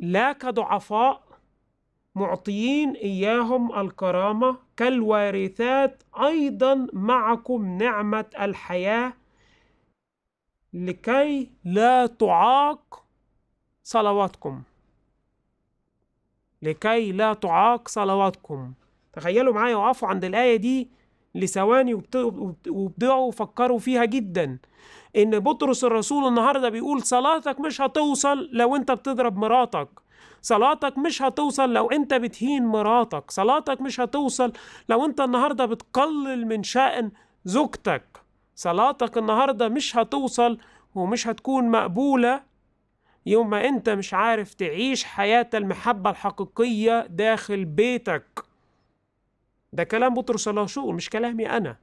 لا كضعفاء معطيين إياهم الكرامة كالوارثات أيضا معكم نعمة الحياة لكي لا تعاق صلواتكم لكي لا تعاق صلواتكم تخيلوا معايا وقفوا عند الآية دي لثواني وابدعوا وفكروا فيها جدا ان بطرس الرسول النهارده بيقول صلاتك مش هتوصل لو انت بتضرب مراتك صلاتك مش هتوصل لو انت بتهين مراتك صلاتك مش هتوصل لو انت النهاردة بتقلل من شأن زوجتك صلاتك النهاردة مش هتوصل ومش هتكون مقبولة يوم ما انت مش عارف تعيش حياة المحبة الحقيقية داخل بيتك ده كلام بطرس الرسول مش كلامي أنا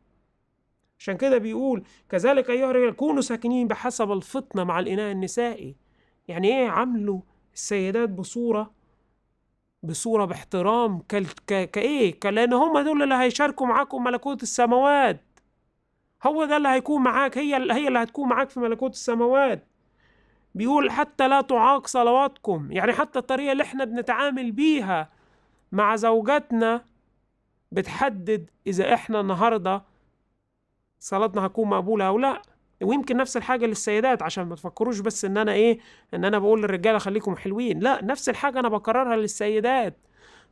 عشان كده بيقول كذلك أيها الرجال كونوا ساكنين بحسب الفطنة مع الإناء النسائي يعني إيه عملوا السيدات بصورة بصورة باحترام ك ك... كإيه لأن هم دول اللي هيشاركوا معاكم ملكوت السماوات هو ده اللي هيكون معاك هي هي اللي هتكون معاك في ملكوت السماوات بيقول حتى لا تعاق صلواتكم يعني حتى الطريقة اللي احنا بنتعامل بيها مع زوجاتنا بتحدد إذا احنا النهاردة صلاتنا هتكون مقبولة أو لأ ويمكن نفس الحاجه للسيدات عشان ما تفكروش بس ان انا ايه ان انا بقول للرجاله خليكم حلوين لا نفس الحاجه انا بكررها للسيدات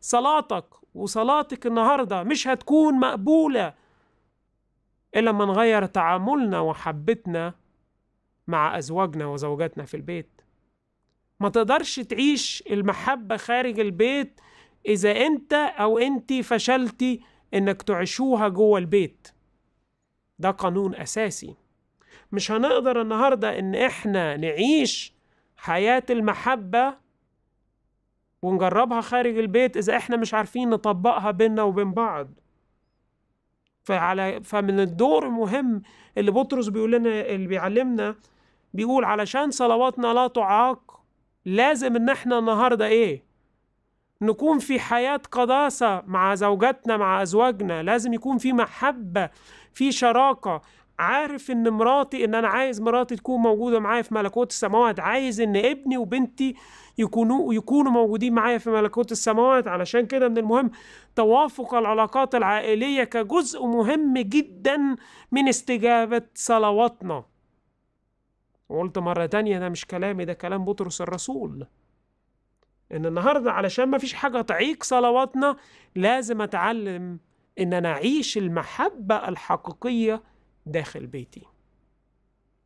صلاتك وصلاتك النهارده مش هتكون مقبوله الا لما نغير تعاملنا وحبتنا مع ازواجنا وزوجاتنا في البيت ما تقدرش تعيش المحبه خارج البيت اذا انت او انت فشلتي انك تعيشوها جوه البيت ده قانون اساسي مش هنقدر النهارده ان احنا نعيش حياه المحبه ونجربها خارج البيت اذا احنا مش عارفين نطبقها بينا وبين بعض فعلى فمن الدور المهم اللي بطرس بيقول لنا اللي بيعلمنا بيقول علشان صلواتنا لا تعاق لازم ان احنا النهارده ايه نكون في حياة قداسة مع زوجاتنا مع أزواجنا لازم يكون في محبة في شراكة عارف ان مراتي ان انا عايز مراتي تكون موجوده معايا في ملكوت السماوات عايز ان ابني وبنتي يكونوا يكونوا موجودين معايا في ملكوت السماوات علشان كده من المهم توافق العلاقات العائليه كجزء مهم جدا من استجابه صلواتنا وقلت مره تانية ده مش كلامي ده كلام بطرس الرسول ان النهارده علشان ما فيش حاجه تعيق صلواتنا لازم اتعلم ان انا اعيش المحبه الحقيقيه داخل بيتي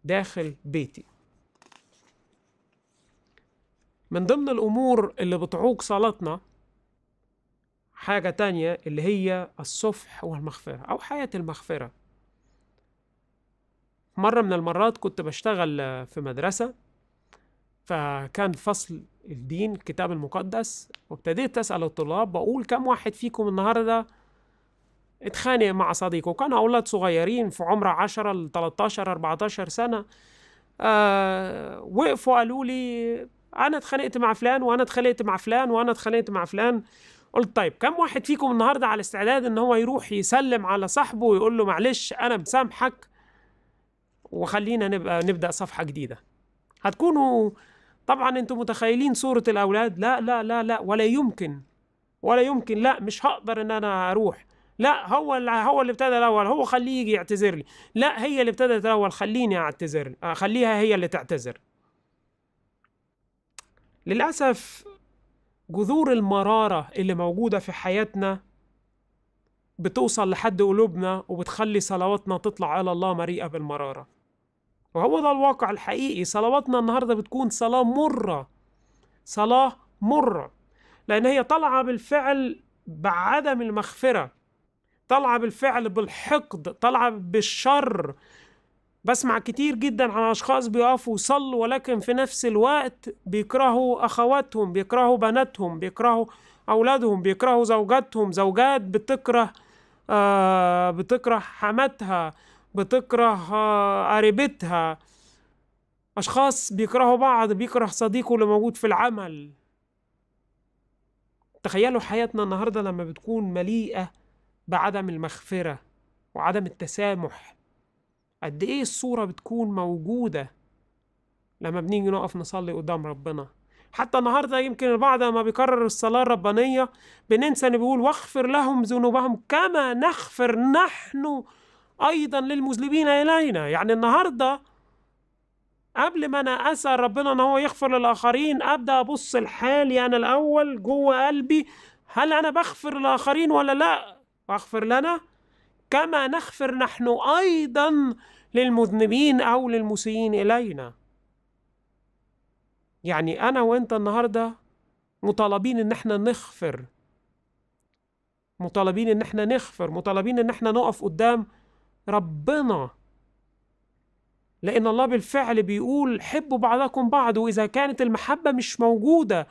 داخل بيتي من ضمن الأمور اللي بتعوق صلاتنا حاجة تانية اللي هي الصفح والمغفرة أو حياة المغفرة مرة من المرات كنت بشتغل في مدرسة فكان فصل الدين الكتاب المقدس وابتديت أسأل الطلاب بقول كم واحد فيكم النهاردة اتخانق مع صديقه كانوا أولاد صغيرين في عمر 10 ل 13 14 سنة آه وقفوا قالوا لي أنا اتخانقت مع فلان وأنا اتخانقت مع فلان وأنا اتخانقت مع فلان قلت طيب كم واحد فيكم النهارده على استعداد إن هو يروح يسلم على صاحبه ويقول له معلش أنا مسامحك وخلينا نبقى نبدأ صفحة جديدة هتكونوا طبعا انتم متخيلين صورة الأولاد لا لا لا لا ولا يمكن ولا يمكن لا مش هقدر ان انا اروح لا هو اللي هو اللي ابتدى الاول هو خليه يجي يعتذر لي لا هي اللي ابتدت الاول خليني اعتذر آه، خليها هي اللي تعتذر للاسف جذور المراره اللي موجوده في حياتنا بتوصل لحد قلوبنا وبتخلي صلواتنا تطلع على الله مريئه بالمراره وهو ده الواقع الحقيقي صلواتنا النهارده بتكون صلاه مره صلاه مره لان هي طالعه بالفعل بعدم المغفره طالعه بالفعل بالحقد طالعه بالشر بسمع كتير جدا عن اشخاص بيقفوا يصلوا ولكن في نفس الوقت بيكرهوا اخواتهم بيكرهوا بناتهم بيكرهوا اولادهم بيكرهوا زوجاتهم زوجات بتكره آه بتكره حماتها بتكره آه قريبتها اشخاص بيكرهوا بعض بيكره صديقه اللي موجود في العمل تخيلوا حياتنا النهارده لما بتكون مليئه بعدم المغفرة وعدم التسامح قد إيه الصورة بتكون موجودة لما بنيجي نقف نصلي قدام ربنا حتى النهاردة يمكن البعض لما بيكرر الصلاة الربانية بننسى إنه بيقول واغفر لهم ذنوبهم كما نغفر نحن أيضا للمذنبين إلينا يعني النهاردة قبل ما أنا أسأل ربنا إن هو يغفر للآخرين أبدأ أبص لحالي يعني أنا الأول جوه قلبي هل أنا بغفر للآخرين ولا لأ واغفر لنا كما نغفر نحن أيضا للمذنبين أو للمسيئين إلينا يعني أنا وأنت النهاردة مطالبين إن احنا نغفر مطالبين إن احنا نغفر مطالبين إن احنا نقف قدام ربنا لأن الله بالفعل بيقول حبوا بعضكم بعض وإذا كانت المحبة مش موجودة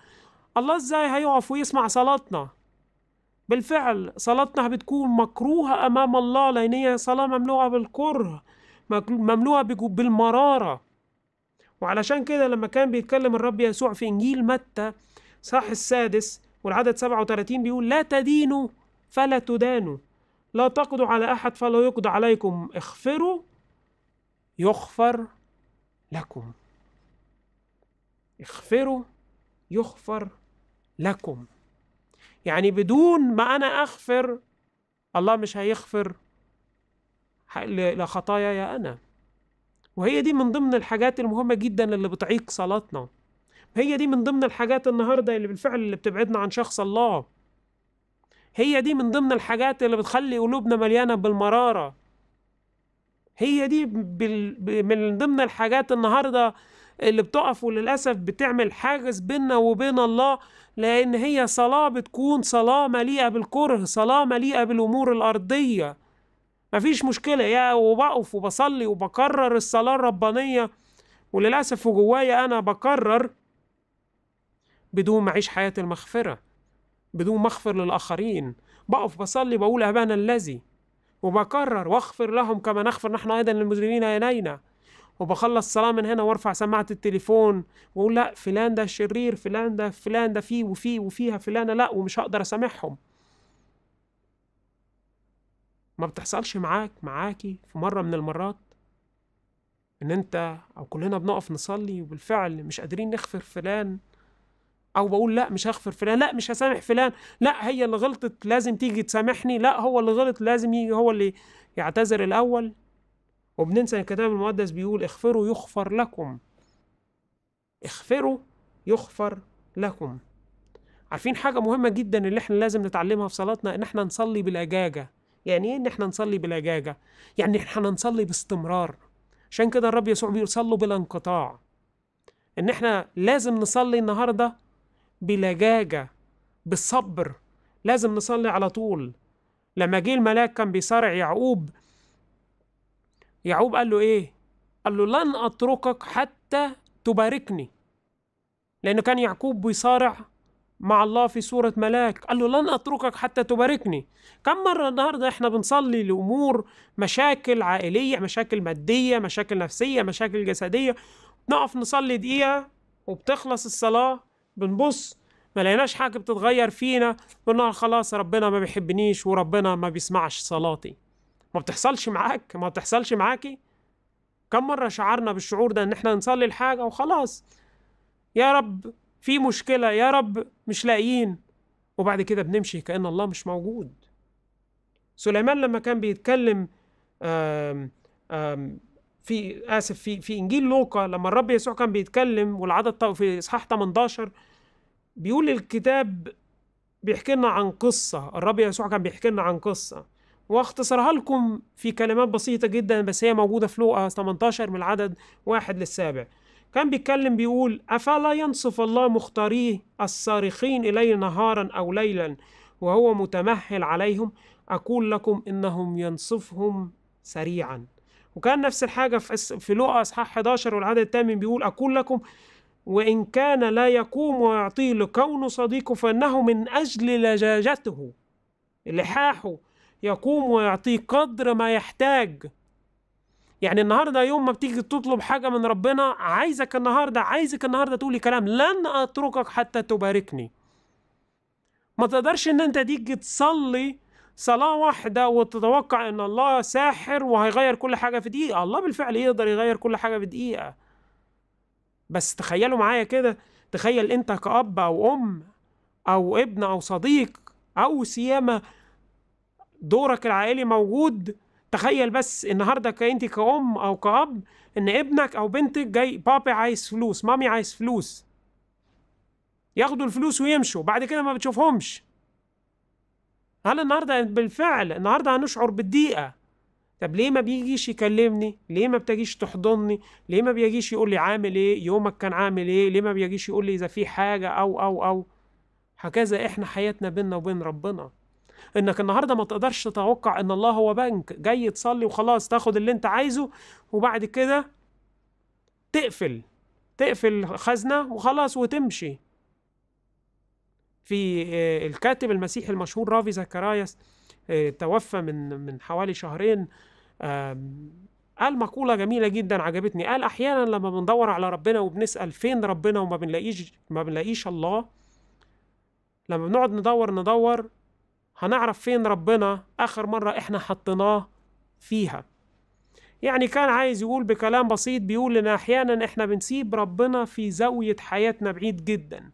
الله إزاي هيقف ويسمع صلاتنا بالفعل صلاتنا بتكون مكروهة أمام الله لأن هي صلاة مملوءة بالكره مملوءة بالمرارة وعلشان كده لما كان بيتكلم الرب يسوع في إنجيل متى صح السادس والعدد 37 بيقول لا تدينوا فلا تدانوا لا تقضوا على أحد فلا يقضى عليكم اغفروا يغفر لكم اغفروا يغفر لكم يعني بدون ما أنا أغفر الله مش هيغفر لخطاياي أنا وهي دي من ضمن الحاجات المهمة جدا اللي بتعيق صلاتنا هي دي من ضمن الحاجات النهاردة اللي بالفعل اللي بتبعدنا عن شخص الله هي دي من ضمن الحاجات اللي بتخلي قلوبنا مليانة بالمرارة هي دي بال... من ضمن الحاجات النهاردة اللي بتقف وللأسف بتعمل حاجز بيننا وبين الله لأن هي صلاة بتكون صلاة مليئة بالكره صلاة مليئة بالأمور الأرضية مفيش مشكلة يا وبقف وبصلي وبكرر الصلاة الربانية وللأسف وجوايا أنا بكرر بدون ما أعيش حياة المغفرة بدون ما أغفر للآخرين بقف بصلي بقول أبانا الذي وبكرر واغفر لهم كما نغفر نحن أيضا للمجرمين عينينا وبخلص صلاة من هنا وارفع سماعة التليفون واقول لا فلان ده شرير فلان ده فلان ده فيه وفيه وفيها فلانة لا ومش هقدر اسامحهم ما بتحصلش معاك معاكي في مرة من المرات ان انت او كلنا بنقف نصلي وبالفعل مش قادرين نغفر فلان او بقول لا مش هغفر فلان لا مش هسامح فلان لا هي اللي غلطت لازم تيجي تسامحني لا هو اللي غلط لازم يجي هو اللي يعتذر الاول وبننسى ان الكتاب المقدس بيقول اغفروا يغفر لكم اغفروا يغفر لكم عارفين حاجة مهمة جدا اللي احنا لازم نتعلمها في صلاتنا ان احنا نصلي بالأجاجة يعني ايه ان احنا نصلي بالأجاجة؟ يعني احنا نصلي باستمرار عشان كده الرب يسوع بيقول صلوا بلا انقطاع ان احنا لازم نصلي النهاردة بلجاجة بالصبر لازم نصلي على طول لما جه الملاك كان بيصارع يعقوب يعقوب قال له ايه قال له لن اتركك حتى تباركني لانه كان يعقوب بيصارع مع الله في سورة ملاك قال له لن أتركك حتى تباركني كم مرة النهاردة إحنا بنصلي لأمور مشاكل عائلية مشاكل مادية مشاكل نفسية مشاكل جسدية نقف نصلي دقيقة وبتخلص الصلاة بنبص ما لقيناش حاجة بتتغير فينا بنقول خلاص ربنا ما بيحبنيش وربنا ما بيسمعش صلاتي ما بتحصلش معاك ما بتحصلش معاكي كم مرة شعرنا بالشعور ده ان احنا نصلي الحاجة وخلاص يا رب في مشكلة يا رب مش لاقيين وبعد كده بنمشي كأن الله مش موجود سليمان لما كان بيتكلم آم آم في آسف في في إنجيل لوقا لما الرب يسوع كان بيتكلم والعدد في إصحاح 18 بيقول الكتاب بيحكي لنا عن قصة الرب يسوع كان بيحكي لنا عن قصة واختصرها لكم في كلمات بسيطة جدا بس هي موجودة في لوقا 18 من العدد واحد للسابع كان بيتكلم بيقول أفلا ينصف الله مختاريه الصارخين إليه نهارا أو ليلا وهو متمهل عليهم أقول لكم إنهم ينصفهم سريعا وكان نفس الحاجة في لوقا إصحاح 11 والعدد الثامن بيقول أقول لكم وإن كان لا يقوم ويعطيه لكونه صديقه فإنه من أجل لجاجته لحاحه يقوم ويعطيه قدر ما يحتاج يعني النهارده يوم ما بتيجي تطلب حاجه من ربنا عايزك النهارده عايزك النهارده تقولي كلام لن اتركك حتى تباركني ما تقدرش ان انت تيجي تصلي صلاه واحده وتتوقع ان الله ساحر وهيغير كل حاجه في دقيقه الله بالفعل يقدر يغير كل حاجه في دقيقه بس تخيلوا معايا كده تخيل انت كأب او ام او ابن او صديق او سيامه دورك العائلي موجود تخيل بس النهارده كأنت كأم أو كأب إن ابنك أو بنتك جاي بابي عايز فلوس مامي عايز فلوس ياخدوا الفلوس ويمشوا بعد كده ما بتشوفهمش هل النهارده بالفعل النهارده هنشعر بالضيقه طب ليه ما بيجيش يكلمني ليه ما بتجيش تحضني ليه ما بيجيش يقول لي عامل ايه يومك كان عامل ايه ليه ما بيجيش يقول لي اذا في حاجه او او او هكذا احنا حياتنا بينا وبين ربنا انك النهارده ما تقدرش تتوقع ان الله هو بنك جاي تصلي وخلاص تاخد اللي انت عايزه وبعد كده تقفل تقفل خزنه وخلاص وتمشي في آه، الكاتب المسيحي المشهور رافي زكرايس آه، توفى من من حوالي شهرين قال مقولة جميلة جدا عجبتني قال أحيانا لما بندور على ربنا وبنسأل فين ربنا وما بنلاقيش ما بنلاقيش الله لما بنقعد ندور ندور هنعرف فين ربنا آخر مرة إحنا حطيناه فيها يعني كان عايز يقول بكلام بسيط بيقول إن أحيانا إحنا بنسيب ربنا في زاوية حياتنا بعيد جدا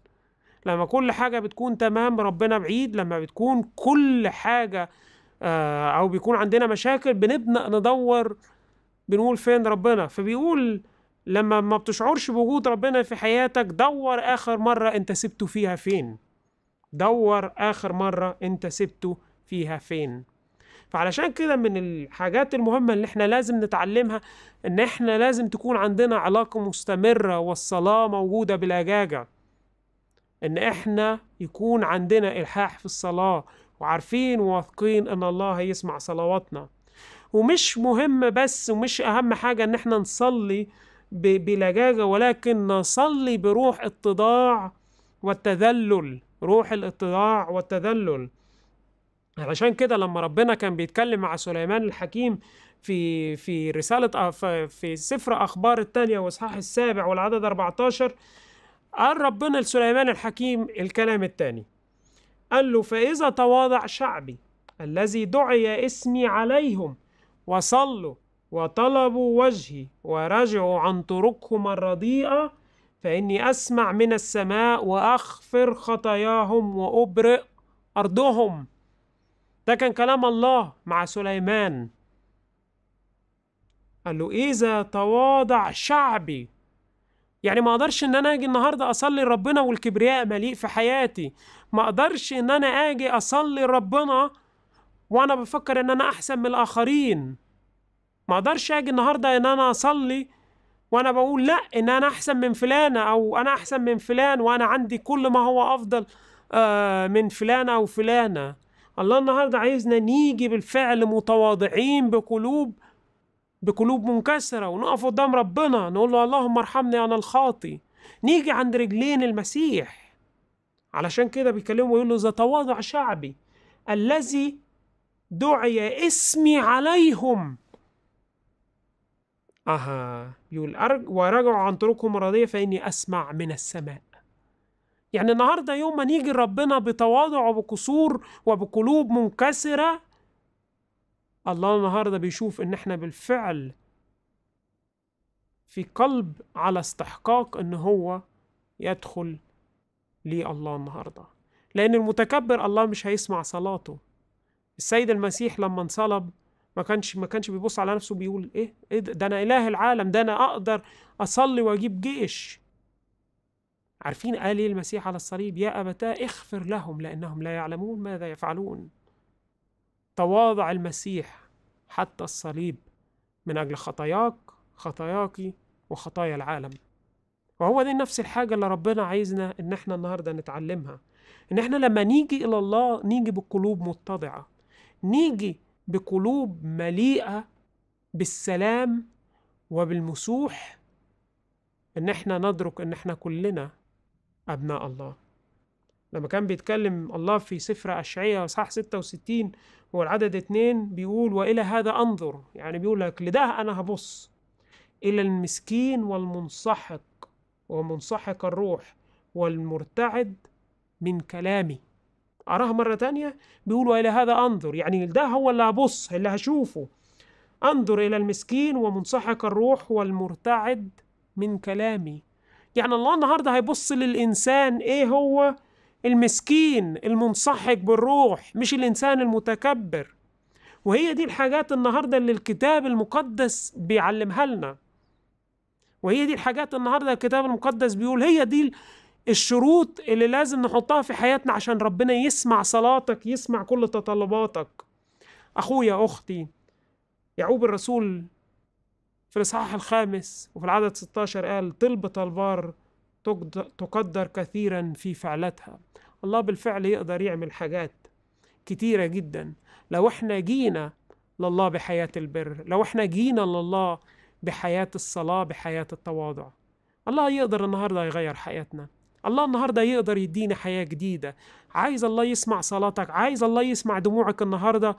لما كل حاجة بتكون تمام ربنا بعيد لما بتكون كل حاجة آه، أو بيكون عندنا مشاكل بنبدأ ندور بنقول فين ربنا فبيقول لما ما بتشعرش بوجود ربنا في حياتك دور آخر مرة أنت سبته فيها فين دور آخر مرة أنت سبته فيها فين فعلشان كده من الحاجات المهمة اللي احنا لازم نتعلمها ان احنا لازم تكون عندنا علاقة مستمرة والصلاة موجودة بالأجاجة ان احنا يكون عندنا إلحاح في الصلاة وعارفين وواثقين ان الله هيسمع صلواتنا ومش مهم بس ومش أهم حاجة ان احنا نصلي بلجاجة ولكن نصلي بروح اتضاع والتذلل روح الاطلاع والتذلل علشان كده لما ربنا كان بيتكلم مع سليمان الحكيم في في رسالة في سفر أخبار الثانية وإصحاح السابع والعدد 14 قال ربنا لسليمان الحكيم الكلام الثاني قال له فإذا تواضع شعبي الذي دعي اسمي عليهم وصلوا وطلبوا وجهي ورجعوا عن طرقهم الرديئة فإني أسمع من السماء وأغفر خطاياهم وأبرئ أرضهم ده كان كلام الله مع سليمان قال له إذا إيه تواضع شعبي يعني ما اقدرش ان انا اجي النهارده اصلي ربنا والكبرياء مليء في حياتي ما اقدرش ان انا اجي اصلي ربنا وانا بفكر ان انا احسن من الاخرين ما اقدرش اجي النهارده ان انا اصلي وانا بقول لا ان انا احسن من فلانه او انا احسن من فلان وانا عندي كل ما هو افضل آه، من فلانه او فلانه الله النهارده عايزنا نيجي بالفعل متواضعين بقلوب بقلوب منكسرة ونقف قدام ربنا نقول له اللهم ارحمني أنا الخاطي نيجي عند رجلين المسيح علشان كده بيكلمه ويقول له إذا تواضع شعبي الذي دعي اسمي عليهم أها يقول أرج ورجعوا عن طرقهم الردية فإني أسمع من السماء يعني النهاردة يوم ما نيجي ربنا بتواضع وبكسور وبقلوب منكسرة الله النهاردة بيشوف إن إحنا بالفعل في قلب على استحقاق إن هو يدخل ليه الله النهاردة لأن المتكبر الله مش هيسمع صلاته السيد المسيح لما انصلب ما كانش ما كانش بيبص على نفسه بيقول ايه ايه ده انا اله العالم ده انا اقدر اصلي واجيب جيش عارفين قال ايه المسيح على الصليب يا ابتاه اغفر لهم لانهم لا يعلمون ماذا يفعلون تواضع المسيح حتى الصليب من اجل خطاياك خطاياكي وخطايا العالم وهو دي نفس الحاجة اللي ربنا عايزنا إن إحنا النهاردة نتعلمها إن إحنا لما نيجي إلى الله نيجي بقلوب متضعة نيجي بقلوب مليئة بالسلام وبالمسوح ان احنا ندرك ان احنا كلنا ابناء الله لما كان بيتكلم الله في سفر أشعية صح 66 هو العدد اتنين بيقول وإلى هذا أنظر يعني بيقول لك لده أنا هبص إلى المسكين والمنسحق ومنسحق الروح والمرتعد من كلامي أراه مرة تانية بيقولوا إلى هذا أنظر يعني ده هو اللي هبص اللي هشوفه أنظر إلى المسكين ومنسحق الروح والمرتعد من كلامي يعني الله النهاردة هيبص للإنسان إيه هو المسكين المنسحق بالروح مش الإنسان المتكبر وهي دي الحاجات النهاردة اللي الكتاب المقدس بيعلمها لنا وهي دي الحاجات النهاردة الكتاب المقدس بيقول هي دي الشروط اللي لازم نحطها في حياتنا عشان ربنا يسمع صلاتك يسمع كل تطلباتك أخويا أختي يعقوب الرسول في الإصحاح الخامس وفي العدد 16 قال طلبة البار تقدر كثيرا في فعلتها الله بالفعل يقدر يعمل حاجات كتيرة جدا لو احنا جينا لله بحياة البر لو احنا جينا لله بحياة الصلاة بحياة التواضع الله يقدر النهاردة يغير حياتنا الله النهارده يقدر يديني حياه جديده عايز الله يسمع صلاتك عايز الله يسمع دموعك النهارده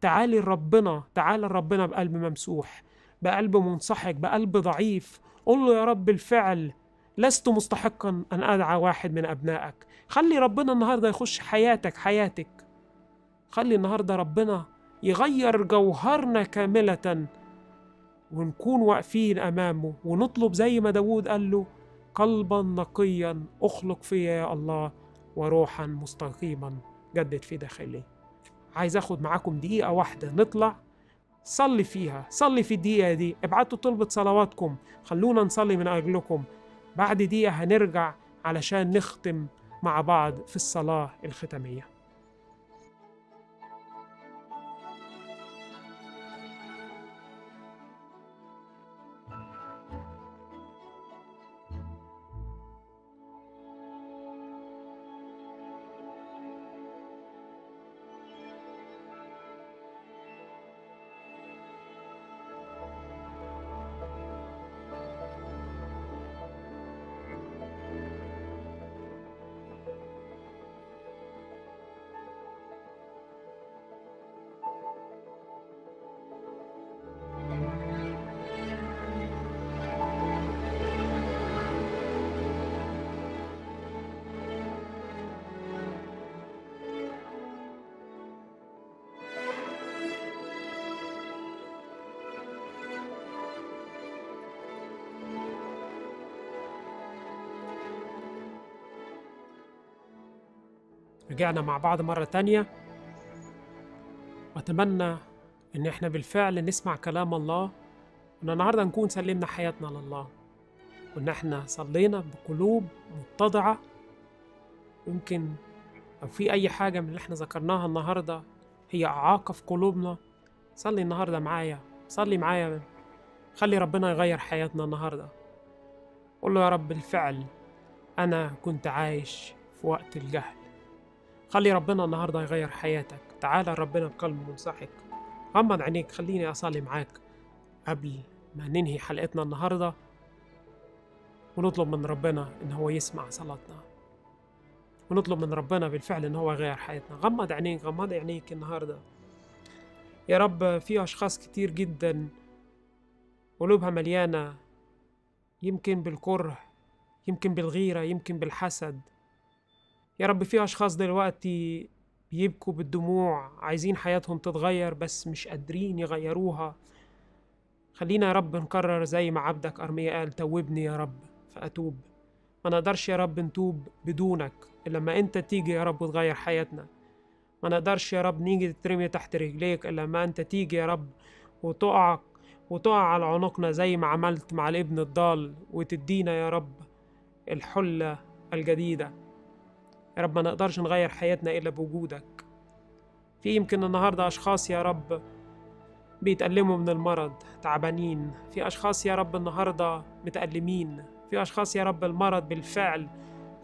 تعالي لربنا تعالي لربنا بقلب ممسوح بقلب منصحك بقلب ضعيف قل له يا رب بالفعل لست مستحقا ان ادعى واحد من ابنائك خلي ربنا النهارده يخش حياتك حياتك خلي النهارده ربنا يغير جوهرنا كامله ونكون واقفين امامه ونطلب زي ما داوود قال له قلبا نقيا اخلق فيا يا الله وروحا مستقيما جدد في داخلي عايز اخد معاكم دقيقة واحدة نطلع صلي فيها صلي في الدقيقة دي ابعتوا طلبة صلواتكم خلونا نصلي من أجلكم بعد دقيقة هنرجع علشان نختم مع بعض في الصلاة الختامية رجعنا مع بعض مرة تانية وأتمنى إن إحنا بالفعل نسمع كلام الله وإن النهاردة نكون سلمنا حياتنا لله وإن إحنا صلينا بقلوب متضعة ممكن لو في أي حاجة من اللي إحنا ذكرناها النهاردة هي إعاقة في قلوبنا صلي النهاردة معايا صلي معايا خلي ربنا يغير حياتنا النهاردة قول له يا رب بالفعل أنا كنت عايش في وقت الجهل خلي ربنا النهاردة يغير حياتك تعال ربنا بقلب منصحك غمض عينيك خليني أصلي معاك قبل ما ننهي حلقتنا النهاردة ونطلب من ربنا إن هو يسمع صلاتنا ونطلب من ربنا بالفعل إن هو يغير حياتنا غمض عينيك غمض عينيك النهاردة يا رب في أشخاص كتير جدا قلوبها مليانة يمكن بالكره يمكن بالغيرة يمكن بالحسد يا رب في أشخاص دلوقتي بيبكوا بالدموع عايزين حياتهم تتغير بس مش قادرين يغيروها خلينا يا رب نكرر زي ما عبدك أرميا قال توبني يا رب فأتوب ما نقدرش يا رب نتوب بدونك إلا لما أنت تيجي يا رب وتغير حياتنا ما نقدرش يا رب نيجي تترمي تحت رجليك إلا لما أنت تيجي يا رب وتقع وتقع على عنقنا زي ما عملت مع الابن الضال وتدينا يا رب الحلة الجديدة يا رب ما نقدرش نغير حياتنا إلا بوجودك في يمكن النهاردة أشخاص يا رب بيتألموا من المرض تعبانين في أشخاص يا رب النهاردة متألمين في أشخاص يا رب المرض بالفعل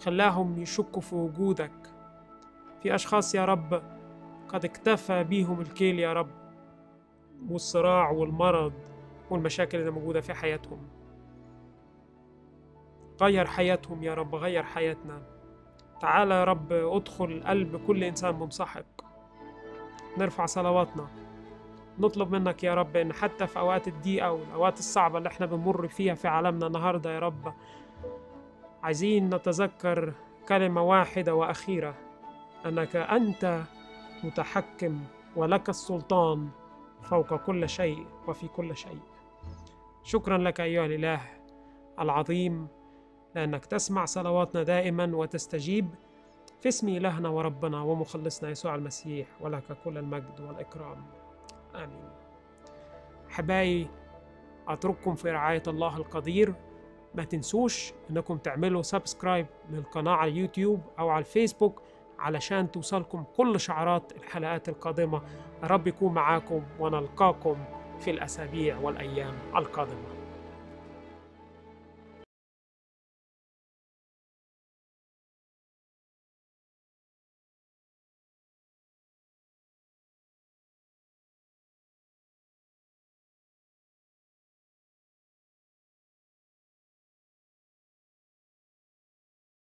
خلاهم يشكوا في وجودك في أشخاص يا رب قد اكتفى بيهم الكيل يا رب والصراع والمرض والمشاكل اللي موجودة في حياتهم غير حياتهم يا رب غير حياتنا تعالى يا رب ادخل قلب كل إنسان ممسحق نرفع صلواتنا نطلب منك يا رب إن حتى في أوقات الضيقة والأوقات الصعبة اللي إحنا بنمر فيها في عالمنا النهاردة يا رب عايزين نتذكر كلمة واحدة وأخيرة أنك أنت متحكم ولك السلطان فوق كل شيء وفي كل شيء شكرا لك أيها الإله العظيم لأنك تسمع صلواتنا دائما وتستجيب في اسم إلهنا وربنا ومخلصنا يسوع المسيح ولك كل المجد والإكرام آمين حباي أترككم في رعاية الله القدير ما تنسوش انكم تعملوا سبسكرايب للقناة على اليوتيوب او على الفيسبوك علشان توصلكم كل شعارات الحلقات القادمة رب يكون معاكم ونلقاكم في الأسابيع والأيام القادمة